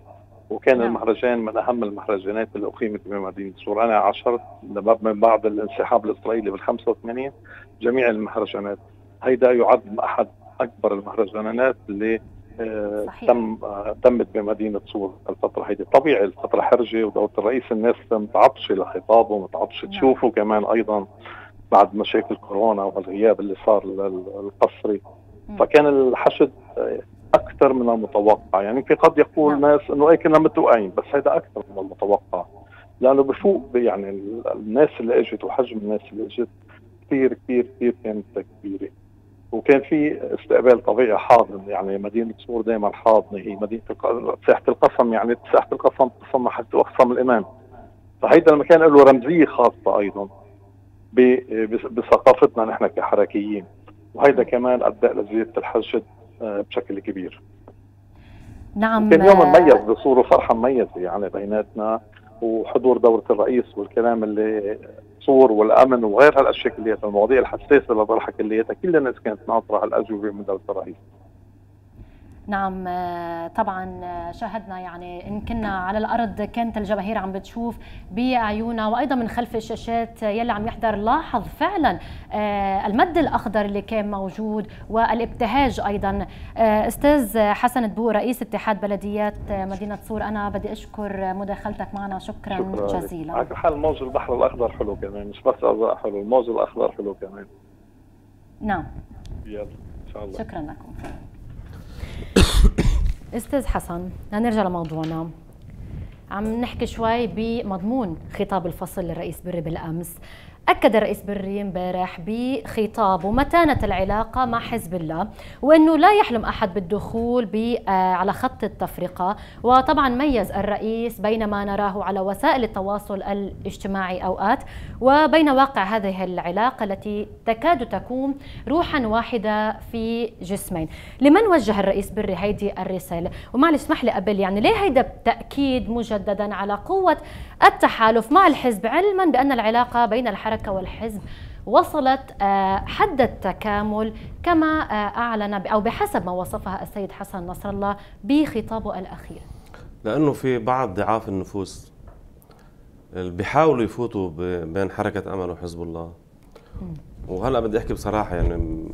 وكان نعم. المهرجان من اهم المهرجانات اللي اقيمت بمدينه سور، انا عاشرت من بعد الانسحاب الاسرائيلي بال 85 جميع المهرجانات، هيدا يعد احد اكبر المهرجانات اللي تم تمت بمدينه سور الفتره هيدي طبيعي الفتره حرجه ودوله الرئيس الناس متعطشه لخطابه متعطشه نعم. تشوفه كمان ايضا بعد مشاكل كورونا والغياب اللي صار القصري فكان الحشد اكثر من المتوقع يعني في قد يقول نعم. ناس انه ايه كنا متوقعين بس هذا اكثر من المتوقع لانه بفوق يعني الناس اللي اجت وحجم الناس اللي اجت كثير كثير كثير كانت كبيره وكان في استقبال طبيعي حاضن يعني مدينه سور دائما حاضنه هي مدينه ساحه القسم يعني ساحه القسم تسمى حتى أقسام الامام فهيدا المكان له رمزيه خاصه ايضا بثقافتنا نحن كحركيين وهيدا كمان ادى لزياده الحشد آه، بشكل كبير نعم كان يوم مميز آه، بصوره فرحه مميزه يعني بيناتنا وحضور دوره الرئيس والكلام اللي الصور والامن وغير هالاشياء كلياتها المواضيع الحساسه اللي طرحها كلياتها كل الناس كانت ناطره هالاجوبه من دوله الرئيس نعم آه، طبعا آه، شاهدنا يعني ان كنا على الارض كانت الجماهير عم بتشوف بعيونها وايضا من خلف الشاشات يلي عم يحضر لاحظ فعلا آه، المد الاخضر اللي كان موجود والابتهاج ايضا استاذ حسن دبو رئيس اتحاد بلديات مدينه صور انا بدي اشكر مداخلتك معنا شكرا, شكرا جزيلا على كل حال موج البحر الاخضر حلو كمان مش بس ازرق حلو الموج الاخضر حلو كمان نعم يلا ان شاء الله شكرا لكم استاذ حسن لنرجع لموضوعنا عم نحكي شوي بمضمون خطاب الفصل للرئيس بري بالامس أكد الرئيس بري امبارح بخطاب ومتانة العلاقة مع حزب الله وأنه لا يحلم أحد بالدخول آه، على خط التفرقة وطبعا ميز الرئيس بين ما نراه على وسائل التواصل الاجتماعي أوقات وبين واقع هذه العلاقة التي تكاد تكون روحا واحدة في جسمين لمن وجه الرئيس بري هيدي الرسالة ومعلش اسمح لي قبل يعني ليه هيدا التأكيد مجددا على قوة التحالف مع الحزب علما بأن العلاقة بين الحركة الحركة والحزب وصلت آه، حد التكامل كما آه، أعلن أو بحسب ما وصفها السيد حسن نصر الله بخطابه الأخير لأنه في بعض ضعاف النفوس بيحاولوا يفوتوا بين حركة أمل وحزب الله وهلا بدي أحكي بصراحة يعني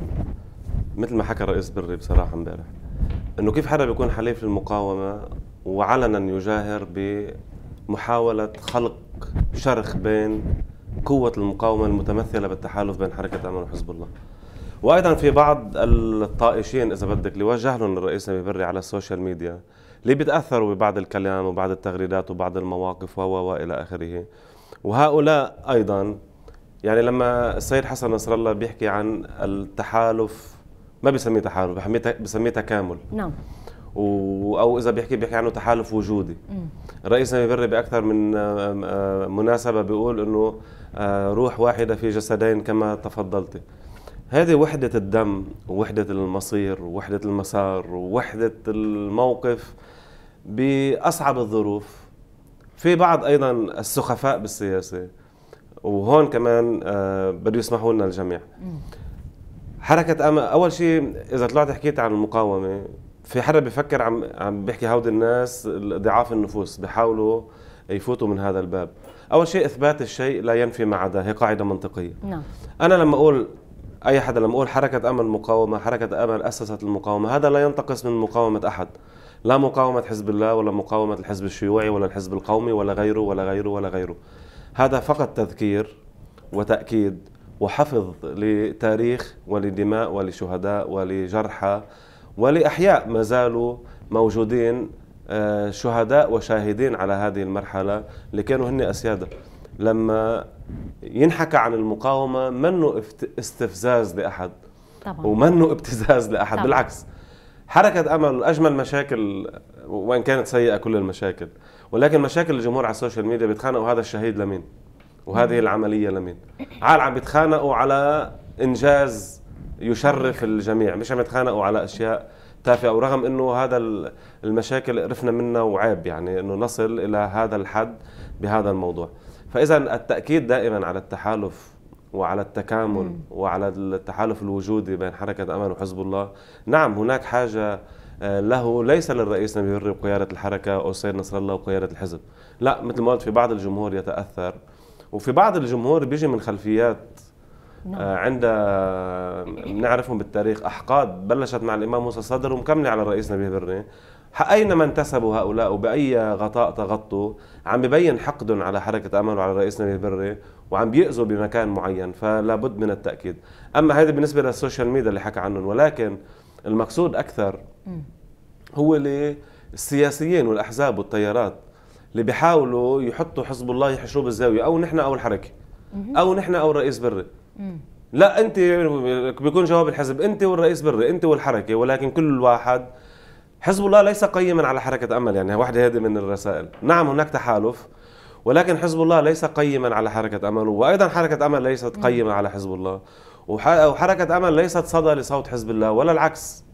مثل ما حكى الرئيس بري بصراحة امبارح انه كيف حدا بيكون حليف للمقاومه وعلنا يجاهر بمحاوله خلق شرخ بين قوة المقاومة المتمثلة بالتحالف بين حركة أمل وحزب الله وايضا في بعض الطائشين اذا بدك اللي وجه لهم الرئيس نبي بري على السوشيال ميديا اللي بيتاثروا ببعض الكلام وبعض التغريدات وبعض المواقف و إلى اخره وهؤلاء ايضا يعني لما السيد حسن نصر الله بيحكي عن التحالف ما بيسميه تحالف بيسميه تكامل نعم و... او اذا بيحكي بيحكي عنه تحالف وجودي رئيسنا بري باكثر من آه، آه، مناسبه بيقول انه آه، روح واحده في جسدين كما تفضلت هذه وحدة الدم ووحدة المصير ووحدة المسار ووحدة الموقف بأصعب الظروف في بعض أيضا السخفاء بالسياسة وهون كمان بده يسمحوا لنا الجميع حركة أما أول شيء إذا طلعت حكيت عن المقاومة في حدا بيفكر عم عم بيحكي هود الناس ضعاف النفوس بحاولوا يفوتوا من هذا الباب اول شيء اثبات الشيء لا ينفي ما عداه هي قاعده منطقيه نعم انا لما اقول اي حدا لما اقول حركه امل مقاومه حركه امل اسست المقاومه هذا لا ينتقص من مقاومه احد لا مقاومه حزب الله ولا مقاومه الحزب الشيوعي ولا الحزب القومي ولا غيره ولا غيره ولا غيره هذا فقط تذكير وتاكيد وحفظ لتاريخ ولدماء ولشهداء ولجرحى ولأحياء ما زالوا موجودين آه، شهداء وشاهدين على هذه المرحلة اللي كانوا هن أسيادة لما ينحكى عن المقاومة منه استفزاز لأحد طبعا. ومنه ابتزاز لأحد طبعا. بالعكس حركة أمل أجمل مشاكل وإن كانت سيئة كل المشاكل ولكن مشاكل الجمهور على السوشيال ميديا بيتخانقوا هذا الشهيد لمين وهذه العملية لمين عال عم بيتخانقوا على إنجاز يشرف الجميع مش عم يتخانقوا على اشياء تافهه ورغم انه هذا المشاكل قرفنا منها وعيب يعني انه نصل الى هذا الحد بهذا الموضوع فاذا التاكيد دائما على التحالف وعلى التكامل مم. وعلى التحالف الوجودي بين حركه امل وحزب الله نعم هناك حاجه آه، له ليس للرئيس نبيه هري بقياده الحركة او سيد نصر الله وقيادة الحزب لا مثل ما قلت في بعض الجمهور يتأثر وفي بعض الجمهور بيجي من خلفيات نعم. آه، عند بنعرفهم آه، بالتاريخ احقاد بلشت مع الامام موسى الصدر ومكمله على الرئيس نبيه بري اينما انتسبوا هؤلاء وباي غطاء تغطوا عم ببين حقدهم على حركه امل وعلى الرئيس نبيه بري وعم بيأذوا بمكان معين فلا بد من التاكيد اما هذا بالنسبه للسوشيال ميديا اللي حكى عنهم ولكن المقصود اكثر هو للسياسيين والاحزاب والتيارات اللي بيحاولوا يحطوا حزب الله يحشروه بالزاويه او نحن او الحركه او نحن او الرئيس بري لا انت بيكون جواب الحزب انت والرئيس بري انت والحركه ولكن كل واحد حزب الله ليس قيما على حركه امل يعني واحده هذه من الرسائل نعم هناك تحالف ولكن حزب الله ليس قيما على حركه امل وايضا حركه امل ليست قيمه على حزب الله وحركه امل ليست صدى لصوت حزب الله ولا العكس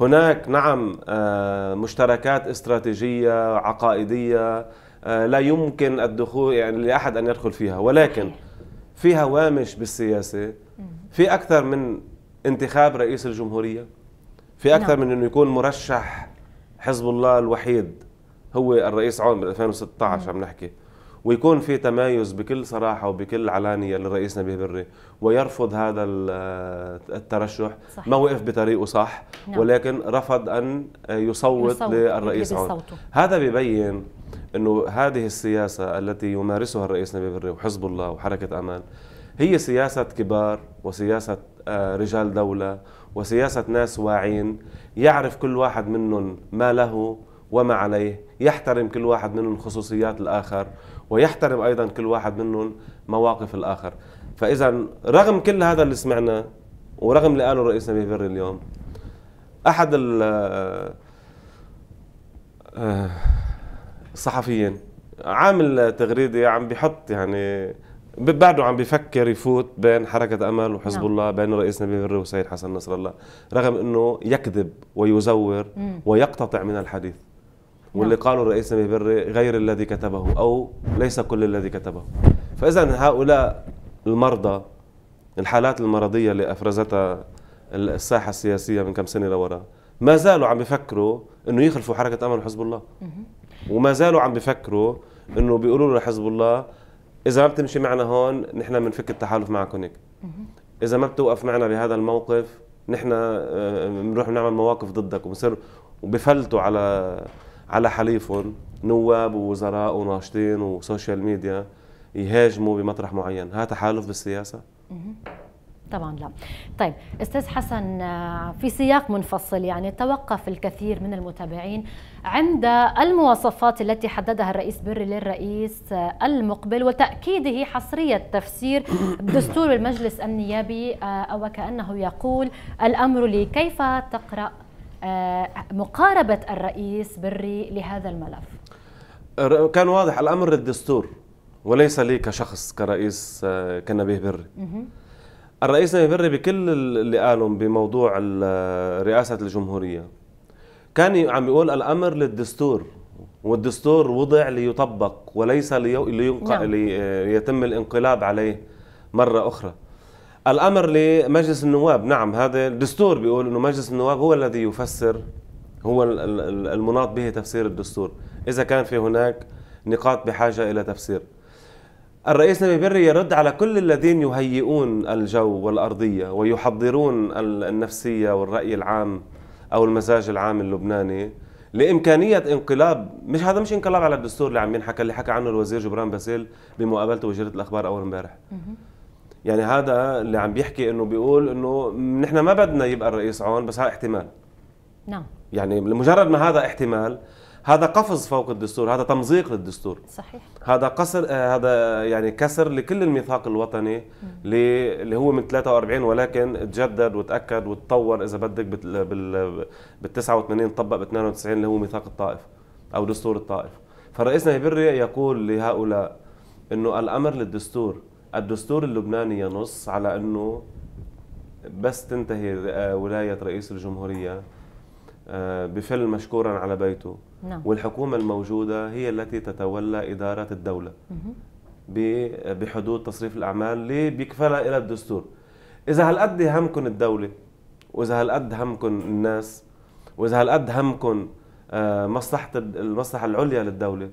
هناك نعم آه، مشتركات استراتيجيه عقائديه آه، لا يمكن الدخول يعني لاحد ان يدخل فيها ولكن في هوامش بالسياسه في اكثر من انتخاب رئيس الجمهوريه في اكثر نعم. من انه يكون مرشح حزب الله الوحيد هو الرئيس عون بال 2016 عم نحكي ويكون في تمايز بكل صراحه وبكل علانيه للرئيس نبيه بري ويرفض هذا الترشح صحيح. ما وقف بطريقه صح نعم. ولكن رفض ان يصوت, يصوت للرئيس عون هذا ببين انه هذه السياسه التي يمارسها الرئيس نبيه بري وحزب الله وحركه امان هي سياسه كبار وسياسه آه، رجال دوله وسياسه ناس واعين يعرف كل واحد منهم ما له وما عليه يحترم كل واحد منهم خصوصيات الآخر ويحترم ايضا كل واحد منهم مواقف الاخر فاذا رغم كل هذا اللي سمعناه ورغم اللي قاله الرئيس نبيه بري اليوم احد آه، الصحفيين عامل تغريده يعني عم بيحط يعني بعده عم بيفكر يفوت بين حركة أمل وحزب نعم. الله بين الرئيس نبيل بري والسيد حسن نصر الله رغم أنه يكذب ويزور مم. ويقتطع من الحديث واللي نعم. قاله الرئيس سامي بري غير الذي كتبه أو ليس كل الذي كتبه فإذا هؤلاء المرضى الحالات المرضية اللي أفرزتها الساحة السياسية من كم سنة لورا ما زالوا عم بفكروا انه يخلفوا حركة امل وحزب الله وما زالوا عم بفكروا انه بيقولوا لحزب الله اذا ما بتمشي معنا هون نحن بنفك التحالف معك هناك اذا ما بتوقف معنا بهذا الموقف نحن آه، آه، بنروح بنعمل مواقف ضدك وبصير وبفلتوا على على حليفهم نواب ووزراء وناشطين وسوشيال ميديا يهاجموا بمطرح معين هذا تحالف بالسياسه طبعا لا طيب استاذ حسن آه، في سياق منفصل يعني توقف الكثير من المتابعين عند المواصفات التي حددها الرئيس بري للرئيس آه، المقبل وتأكيده حصرية تفسير دستور المجلس النيابي آه، أو كأنه يقول الأمر لي كيف تقرأ آه، مقاربة الرئيس بري لهذا الملف كان واضح الأمر للدستور وليس لي كشخص كرئيس آه، كنبيه بري الرئيس نبيه بري بكل اللي قالهم بموضوع آه، رئاسة الجمهورية كان عم يقول الأمر للدستور والدستور وضع ليطبق وليس ليتم نعم. الانقلاب عليه مرة أخرى الامر لمجلس النواب نعم هذا الدستور بيقول انه مجلس النواب هو الذي يفسر هو المناط به تفسير الدستور اذا كان في هناك نقاط بحاجه الى تفسير الرئيس نبي بري يرد على كل الذين يهيئون الجو والارضيه ويحضرون النفسيه والراي العام او المزاج العام اللبناني لامكانيه انقلاب مش هذا مش انقلاب على الدستور اللي عم ينحكى اللي حكى عنه الوزير جبران باسيل بمقابلته وزيره الاخبار اول امبارح يعني هذا اللي عم بيحكي انه بيقول انه نحن ما بدنا يبقى الرئيس عون بس هذا احتمال نعم يعني لمجرد ما هذا احتمال هذا قفز فوق الدستور هذا تمزيق للدستور صحيح هذا قصر آه، هذا يعني كسر لكل الميثاق الوطني اللي هو من 43 ولكن تجدد وتاكد وتطور اذا بدك بال 89 طبق ب 92 اللي هو ميثاق الطائف او دستور الطائف فرئيسنا يبري يقول لهؤلاء انه الامر للدستور الدستور اللبناني ينص على انه بس تنتهي آه، ولايه رئيس الجمهوريه آه، بفل مشكورا على بيته نعم. والحكومه الموجوده هي التي تتولى اداره الدوله بحدود تصريف الاعمال اللي بيكفلها الى الدستور اذا هالقد همكم الدوله واذا هالقد همكم الناس واذا هالقد همكم آه، مصلحه المصلحه العليا للدوله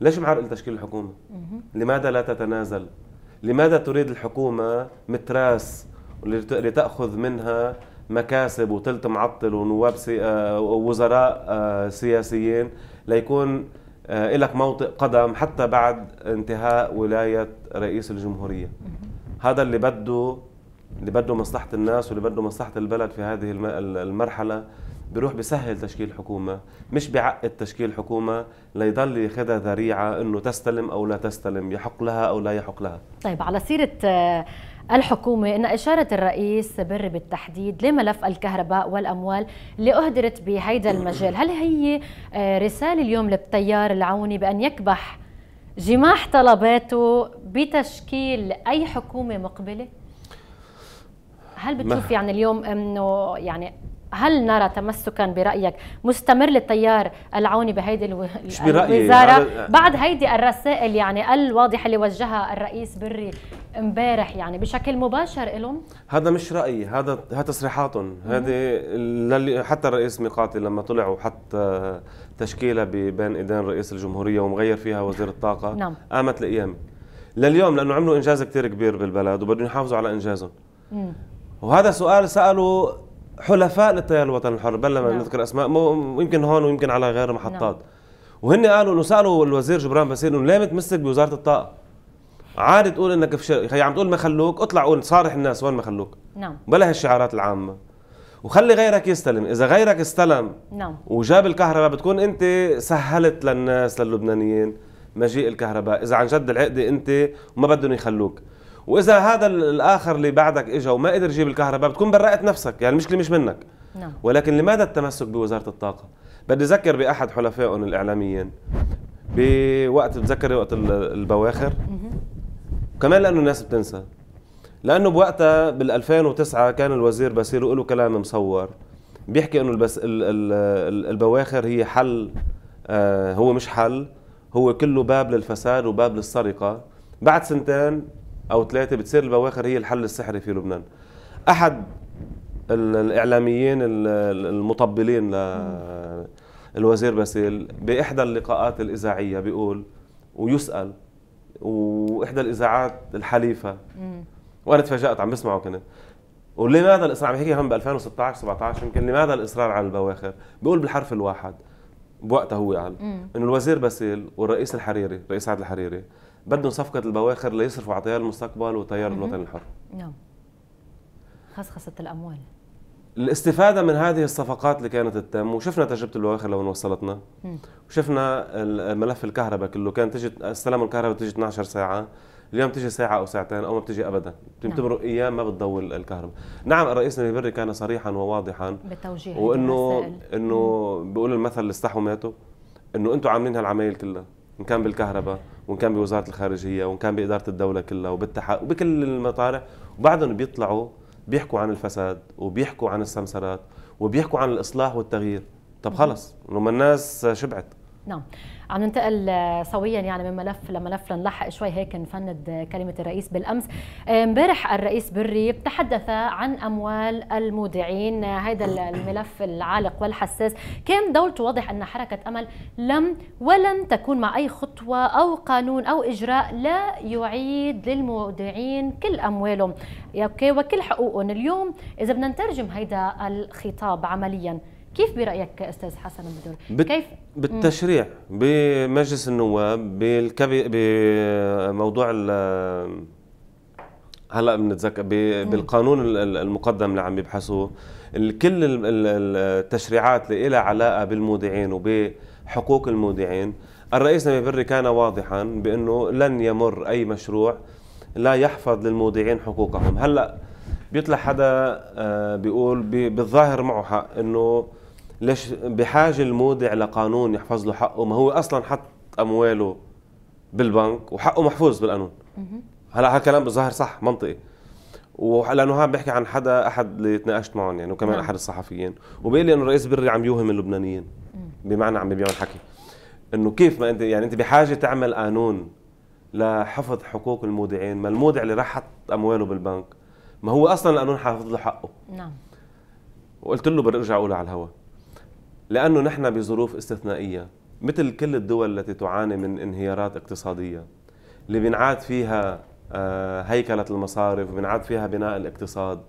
ليش معرقل تشكيل الحكومه لماذا لا تتنازل لماذا تريد الحكومة متراس لتأخذ منها مكاسب وثلث معطل ونواب سي... آه، وزراء آه، سياسيين ليكون آه، لك موطئ قدم حتى بعد انتهاء ولاية رئيس الجمهورية هذا اللي بده اللي بده مصلحة الناس واللي بده مصلحة البلد في هذه المرحلة بروح بسهل تشكيل حكومة مش بعقد تشكيل حكومة ليضل ياخذها ذريعة أنه تستلم أو لا تستلم يحق لها أو لا يحق لها طيب على سيرة آه، الحكومة إن إشارة الرئيس بر بالتحديد لملف الكهرباء والأموال اللي أهدرت بهيدا المجال هل هي آه، رسالة اليوم للتيار العوني بأن يكبح جماح طلباته بتشكيل أي حكومة مقبلة؟ هل بتشوف يعني اليوم انه يعني هل نرى تمسكا برايك مستمر للتيار العوني بهيدي الو... الوزاره بعد هيدي الرسائل يعني الواضحه اللي وجهها الرئيس بري امبارح يعني بشكل مباشر لهم هذا مش رايي هذا هذا تصريحاتهم هذه للي حتى الرئيس ميقاتي لما طلع وحط تشكيله بين ايدين رئيس الجمهوريه ومغير فيها وزير الطاقه نعم. قامت الايام لليوم لانه عملوا انجاز كثير كبير بالبلد وبدهم يحافظوا على انجازهم مم. وهذا سؤال ساله حلفاء للتيار الوطني الحر بلا ما نعم. نذكر اسماء يمكن هون ويمكن على غير محطات نعم. وهن قالوا انه سالوا الوزير جبران باسيل انه ليه متمسك بوزاره الطاقه؟ عادي تقول انك فشل خي عم تقول ما خلوك اطلع قول صارح الناس وين ما خلوك نعم بلا هالشعارات العامه وخلي غيرك يستلم اذا غيرك استلم نعم وجاب الكهرباء بتكون انت سهلت للناس للبنانيين مجيء الكهرباء اذا عن جد العقده انت وما بدهم يخلوك واذا هذا الاخر اللي بعدك اجى وما قدر يجيب الكهرباء بتكون برأت نفسك يعني المشكله مش منك نعم. ولكن لماذا التمسك بوزاره الطاقه بدي اذكر باحد حلفائهم الاعلاميين بوقت بتذكر وقت البواخر كمان لانه الناس بتنسى لانه بوقتها بال2009 كان الوزير بسير له كلام مصور بيحكي انه البس الـ الـ البواخر هي حل آه هو مش حل هو كله باب للفساد وباب للسرقه بعد سنتين او ثلاثه بتصير البواخر هي الحل السحري في لبنان احد الاعلاميين المطبلين للوزير باسيل باحدى اللقاءات الاذاعيه بيقول ويسال واحدى الاذاعات الحليفه وانا تفاجات عم بسمعه كنت ولماذا الاصرار عم يحكي هم ب 2016 17 يمكن لماذا الاصرار على البواخر؟ بيقول بالحرف الواحد بوقتها هو قال انه الوزير باسيل والرئيس الحريري رئيس عهد الحريري بدهم صفقه البواخر ليصرفوا على تيار المستقبل وتيار الوطن الحر نعم خصخصه الاموال الاستفاده من هذه الصفقات اللي كانت تتم وشفنا تجربه البواخر لوين وصلتنا وشفنا ملف الكهرباء كله كان تجي استلموا الكهرباء تجي 12 ساعه اليوم تجي ساعة أو ساعتين أو ما بتجي أبدا بتمرق نعم. أيام ما بتضوي الكهرباء نعم الرئيس البري كان صريحا وواضحا بالتوجيه وإنه إنه بيقول المثل اللي استحوا ماتوا إنه أنتم عاملين هالعمايل كلها إن كان بالكهرباء وان كان بوزاره الخارجيه وان كان باداره الدوله كلها وبالتحق وبكل المطارح وبعدهم بيطلعوا بيحكوا عن الفساد وبيحكوا عن السمسرات وبيحكوا عن الاصلاح والتغيير طب خلص لما الناس شبعت نعم عم ننتقل آه، سويا يعني من ملف لملف لنلحق شوي هيك نفند آه، كلمه الرئيس بالامس آه، امبارح الرئيس بري تحدث عن اموال المودعين هذا الملف العالق والحساس كان دولته واضح ان حركه امل لم ولن تكون مع اي خطوه او قانون او اجراء لا يعيد للمودعين كل اموالهم اوكي وكل حقوقهم اليوم اذا بدنا نترجم هيدا الخطاب عمليا كيف برايك استاذ حسن بدر كيف بالتشريع بمجلس النواب بالكبي بموضوع هلا بنتذكر بالقانون المقدم اللي عم يبحثوه كل التشريعات اللي لها علاقه بالمودعين وبحقوق المودعين الرئيس نبي بري كان واضحا بانه لن يمر اي مشروع لا يحفظ للمودعين حقوقهم هلا بيطلع حدا آه، بيقول بالظاهر معه حق انه ليش بحاجه المودع لقانون يحفظ له حقه ما هو اصلا حط امواله بالبنك وحقه محفوظ بالقانون هلا هالكلام بالظاهر صح منطقي ولانه هون بحكي عن حدا احد اللي تناقشت معهم يعني وكمان نعم. احد الصحفيين وبيقول لي انه الرئيس بري عم يوهم اللبنانيين بمعنى عم بيبيعوا الحكي انه كيف ما انت يعني انت بحاجه تعمل قانون لحفظ حقوق المودعين ما المودع اللي راح حط امواله بالبنك ما هو اصلا القانون حافظ له حقه نعم وقلت له برجع اقولها على الهواء لانه نحن بظروف استثنائيه مثل كل الدول التي تعاني من انهيارات اقتصاديه اللي بينعاد فيها آه، هيكله المصارف وبينعاد فيها بناء الاقتصاد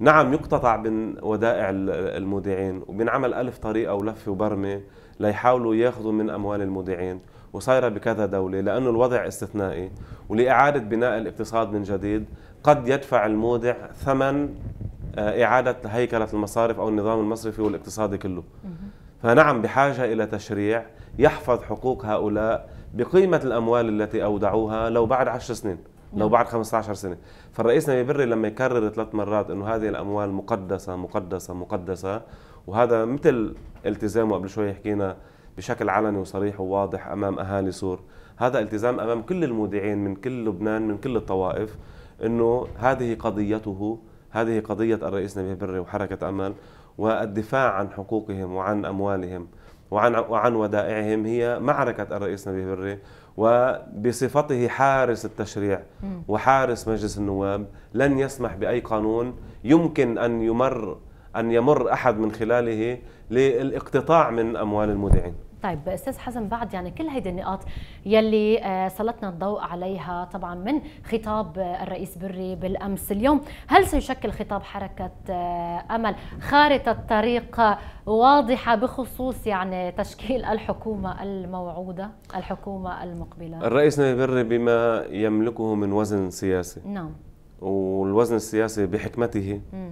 نعم يقتطع من ودائع المودعين وبينعمل ألف طريقة ولفة وبرمة ليحاولوا ياخذوا من أموال المودعين وصايرة بكذا دولة لأنه الوضع استثنائي ولإعادة بناء الاقتصاد من جديد قد يدفع المودع ثمن آه، إعادة هيكلة المصارف أو النظام المصرفي والاقتصادي كله فنعم بحاجة إلى تشريع يحفظ حقوق هؤلاء بقيمة الأموال التي أودعوها لو بعد عشر سنين لو نعم. بعد 15 سنة فالرئيس نبي بري لما يكرر ثلاث مرات أنه هذه الأموال مقدسة مقدسة مقدسة وهذا مثل التزامه قبل شوي حكينا بشكل علني وصريح وواضح أمام أهالي سور هذا التزام أمام كل المودعين من كل لبنان من كل الطوائف أنه هذه قضيته هذه قضية الرئيس نبيه بري وحركة أمل والدفاع عن حقوقهم وعن أموالهم وعن وعن ودائعهم هي معركة الرئيس نبيه بري وبصفته حارس التشريع وحارس مجلس النواب لن يسمح بأي قانون يمكن أن يمر أن يمر أحد من خلاله للاقتطاع من أموال المودعين طيب استاذ حسن بعد يعني كل هيدي النقاط يلي آه، سلطنا الضوء عليها طبعا من خطاب آه، الرئيس بري بالامس اليوم هل سيشكل خطاب حركه آه، امل خارطه طريق واضحه بخصوص يعني تشكيل الحكومه الموعوده الحكومه المقبله الرئيس بري بما يملكه من وزن سياسي نعم والوزن السياسي بحكمته م.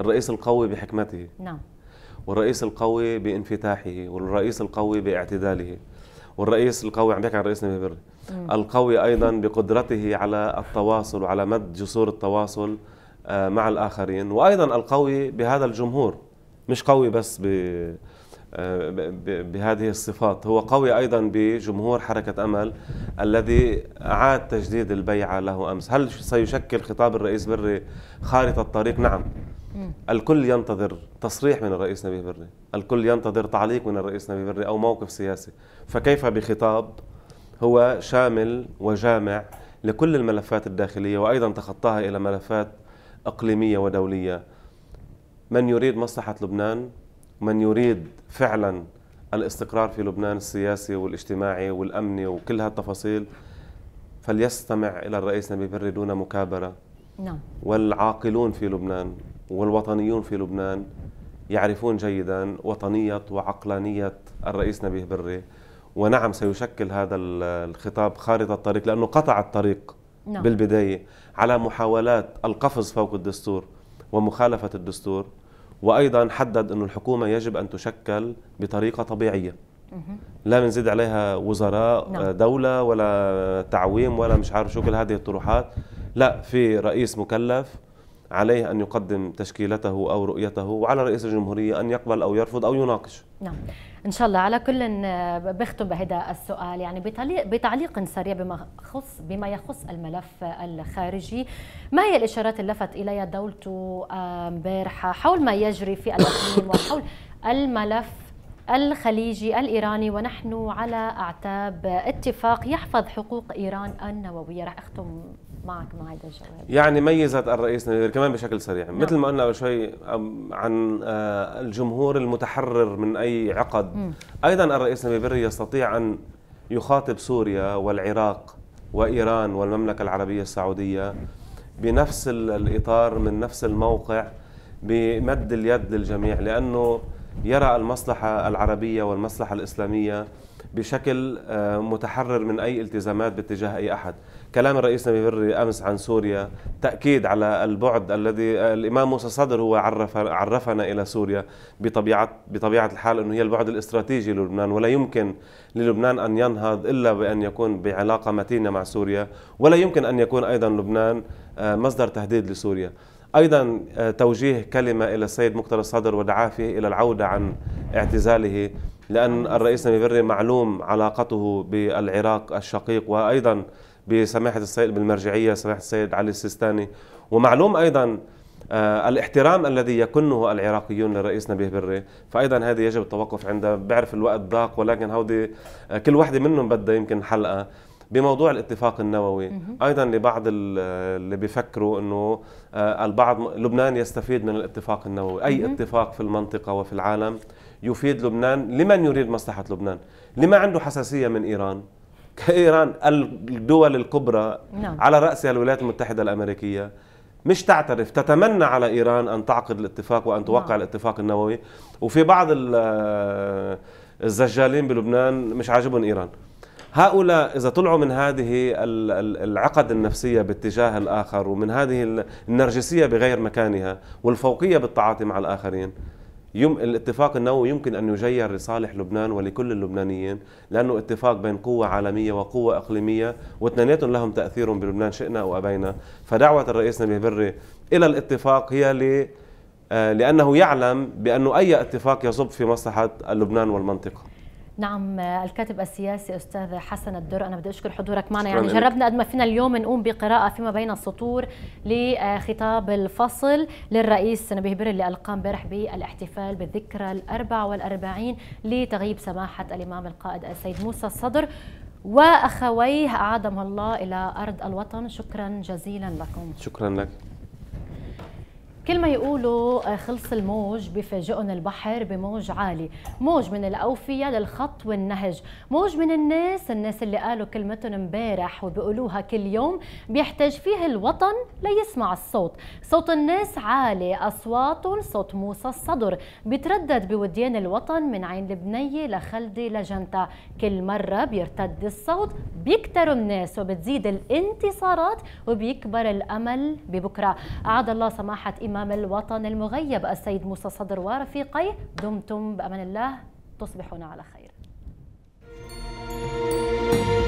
الرئيس القوي بحكمته نعم والرئيس القوي بانفتاحه والرئيس القوي باعتداله والرئيس القوي عم بيحكي عن رئيسنا ببر القوي ايضا بقدرته على التواصل وعلى مد جسور التواصل آه، مع الاخرين وايضا القوي بهذا الجمهور مش قوي بس آه، ب بهذه الصفات هو قوي أيضا بجمهور حركة أمل الذي أعاد تجديد البيعة له أمس هل سيشكل خطاب الرئيس بري خارطة الطريق؟ نعم الكل ينتظر تصريح من الرئيس نبيه بري الكل ينتظر تعليق من الرئيس نبيه بري أو موقف سياسي فكيف بخطاب هو شامل وجامع لكل الملفات الداخلية وأيضا تخطاها إلى ملفات إقليمية ودولية من يريد مصلحة لبنان من يريد فعلا الاستقرار في لبنان السياسي والاجتماعي والأمني وكل هالتفاصيل فليستمع إلى الرئيس نبيه بري دون مكابرة نعم والعاقلون في لبنان والوطنيون في لبنان يعرفون جيدا وطنية وعقلانية الرئيس نبيه بري ونعم سيشكل هذا الخطاب خارطة الطريق لأنه قطع الطريق نعم. بالبداية على محاولات القفز فوق الدستور ومخالفة الدستور وأيضا حدد أن الحكومة يجب أن تشكل بطريقة طبيعية لا بنزيد عليها وزراء نعم. آه، دولة ولا تعويم ولا مش عارف شو كل هذه الطروحات لا في رئيس مكلف عليه أن يقدم تشكيلته أو رؤيته وعلى رئيس الجمهورية أن يقبل أو يرفض أو يناقش نعم إن شاء الله على كل بختم بهذا السؤال يعني بتعليق, بتعليق سريع بما يخص بما يخص الملف الخارجي ما هي الإشارات اللي لفت إليها دولته امبارحة حول ما يجري في الأقليم وحول الملف الخليجي الإيراني ونحن على أعتاب اتفاق يحفظ حقوق إيران النووية راح أختم معك مع هذا الجواب يعني ميزت الرئيس نبيل كمان بشكل سريع نعم. مثل ما قلنا قبل شوي عن آه، الجمهور المتحرر من أي عقد م. أيضا الرئيس نبيل بري يستطيع أن يخاطب سوريا والعراق وإيران والمملكة العربية السعودية بنفس الإطار من نفس الموقع بمد اليد للجميع لأنه يرى المصلحة العربية والمصلحة الإسلامية بشكل آه، متحرر من أي التزامات باتجاه أي أحد كلام الرئيس نبي بري أمس عن سوريا تأكيد على البعد الذي آه، الإمام موسى صدر هو عرف عرفنا إلى سوريا بطبيعة, بطبيعة الحال أنه هي البعد الاستراتيجي للبنان ولا يمكن للبنان أن ينهض إلا بأن يكون بعلاقة متينة مع سوريا ولا يمكن أن يكون أيضا لبنان آه، مصدر تهديد لسوريا أيضا آه، توجيه كلمة إلى السيد مقتل الصدر ودعافه إلى العودة عن اعتزاله لأن الرئيس نبيبري معلوم علاقته بالعراق الشقيق وأيضا بسماحة السيد بالمرجعية سماحة السيد علي السيستاني ومعلوم أيضا آه، الاحترام الذي يكنه العراقيون للرئيس نبيه بري فايضا هذه يجب التوقف عندها بعرف الوقت ضاق ولكن هودي آه، كل واحدة منهم بدها يمكن حلقه بموضوع الاتفاق النووي ايضا لبعض اللي بيفكروا انه آه، البعض لبنان يستفيد من الاتفاق النووي أي اتفاق في المنطقة وفي العالم يفيد لبنان لمن يريد مصلحة لبنان لما عنده حساسية من إيران كإيران الدول الكبرى نعم. على رأسها الولايات المتحدة الأمريكية مش تعترف تتمنى على إيران أن تعقد الاتفاق وأن توقع نعم. الاتفاق النووي وفي بعض آه، الزجالين بلبنان مش عاجبهم إيران هؤلاء إذا طلعوا من هذه العقد النفسية باتجاه الآخر ومن هذه النرجسية بغير مكانها والفوقية بالتعاطي مع الآخرين يم الاتفاق النووي يمكن أن يجير لصالح لبنان ولكل اللبنانيين لأنه اتفاق بين قوة عالمية وقوة إقليمية واثنيناتهم لهم تأثير بلبنان شئنا أو أبينا فدعوة الرئيس نبيه بري إلى الاتفاق هي ل آه، لأنه يعلم بأنه أي اتفاق يصب في مصلحة لبنان والمنطقة نعم الكاتب السياسي استاذ حسن الدر انا بدي اشكر حضورك معنا يعني جربنا قد ما فينا اليوم نقوم بقراءه فيما بين السطور لخطاب الفصل للرئيس نبيه بر اللي القى امبارح بالاحتفال بالذكرى ال 44 لتغيب سماحه الامام القائد السيد موسى الصدر واخويه اعادهم الله الى ارض الوطن شكرا جزيلا لكم شكرا لك كل ما يقولوا آه، خلص الموج بفاجئهم البحر بموج عالي موج من الأوفية للخط والنهج موج من الناس الناس اللي قالوا كلمتهم امبارح وبيقولوها كل يوم بيحتاج فيه الوطن ليسمع الصوت صوت الناس عالي أصواتهم صوت موسى الصدر بيتردد بوديان الوطن من عين البنية لخلدي لجنتا كل مرة بيرتد الصوت بيكتروا الناس وبتزيد الانتصارات وبيكبر الأمل ببكرة أعاد الله سماحة إمام إمام الوطن المغيب السيد موسى صدر ورفيقيه دمتم بأمان الله تصبحون على خير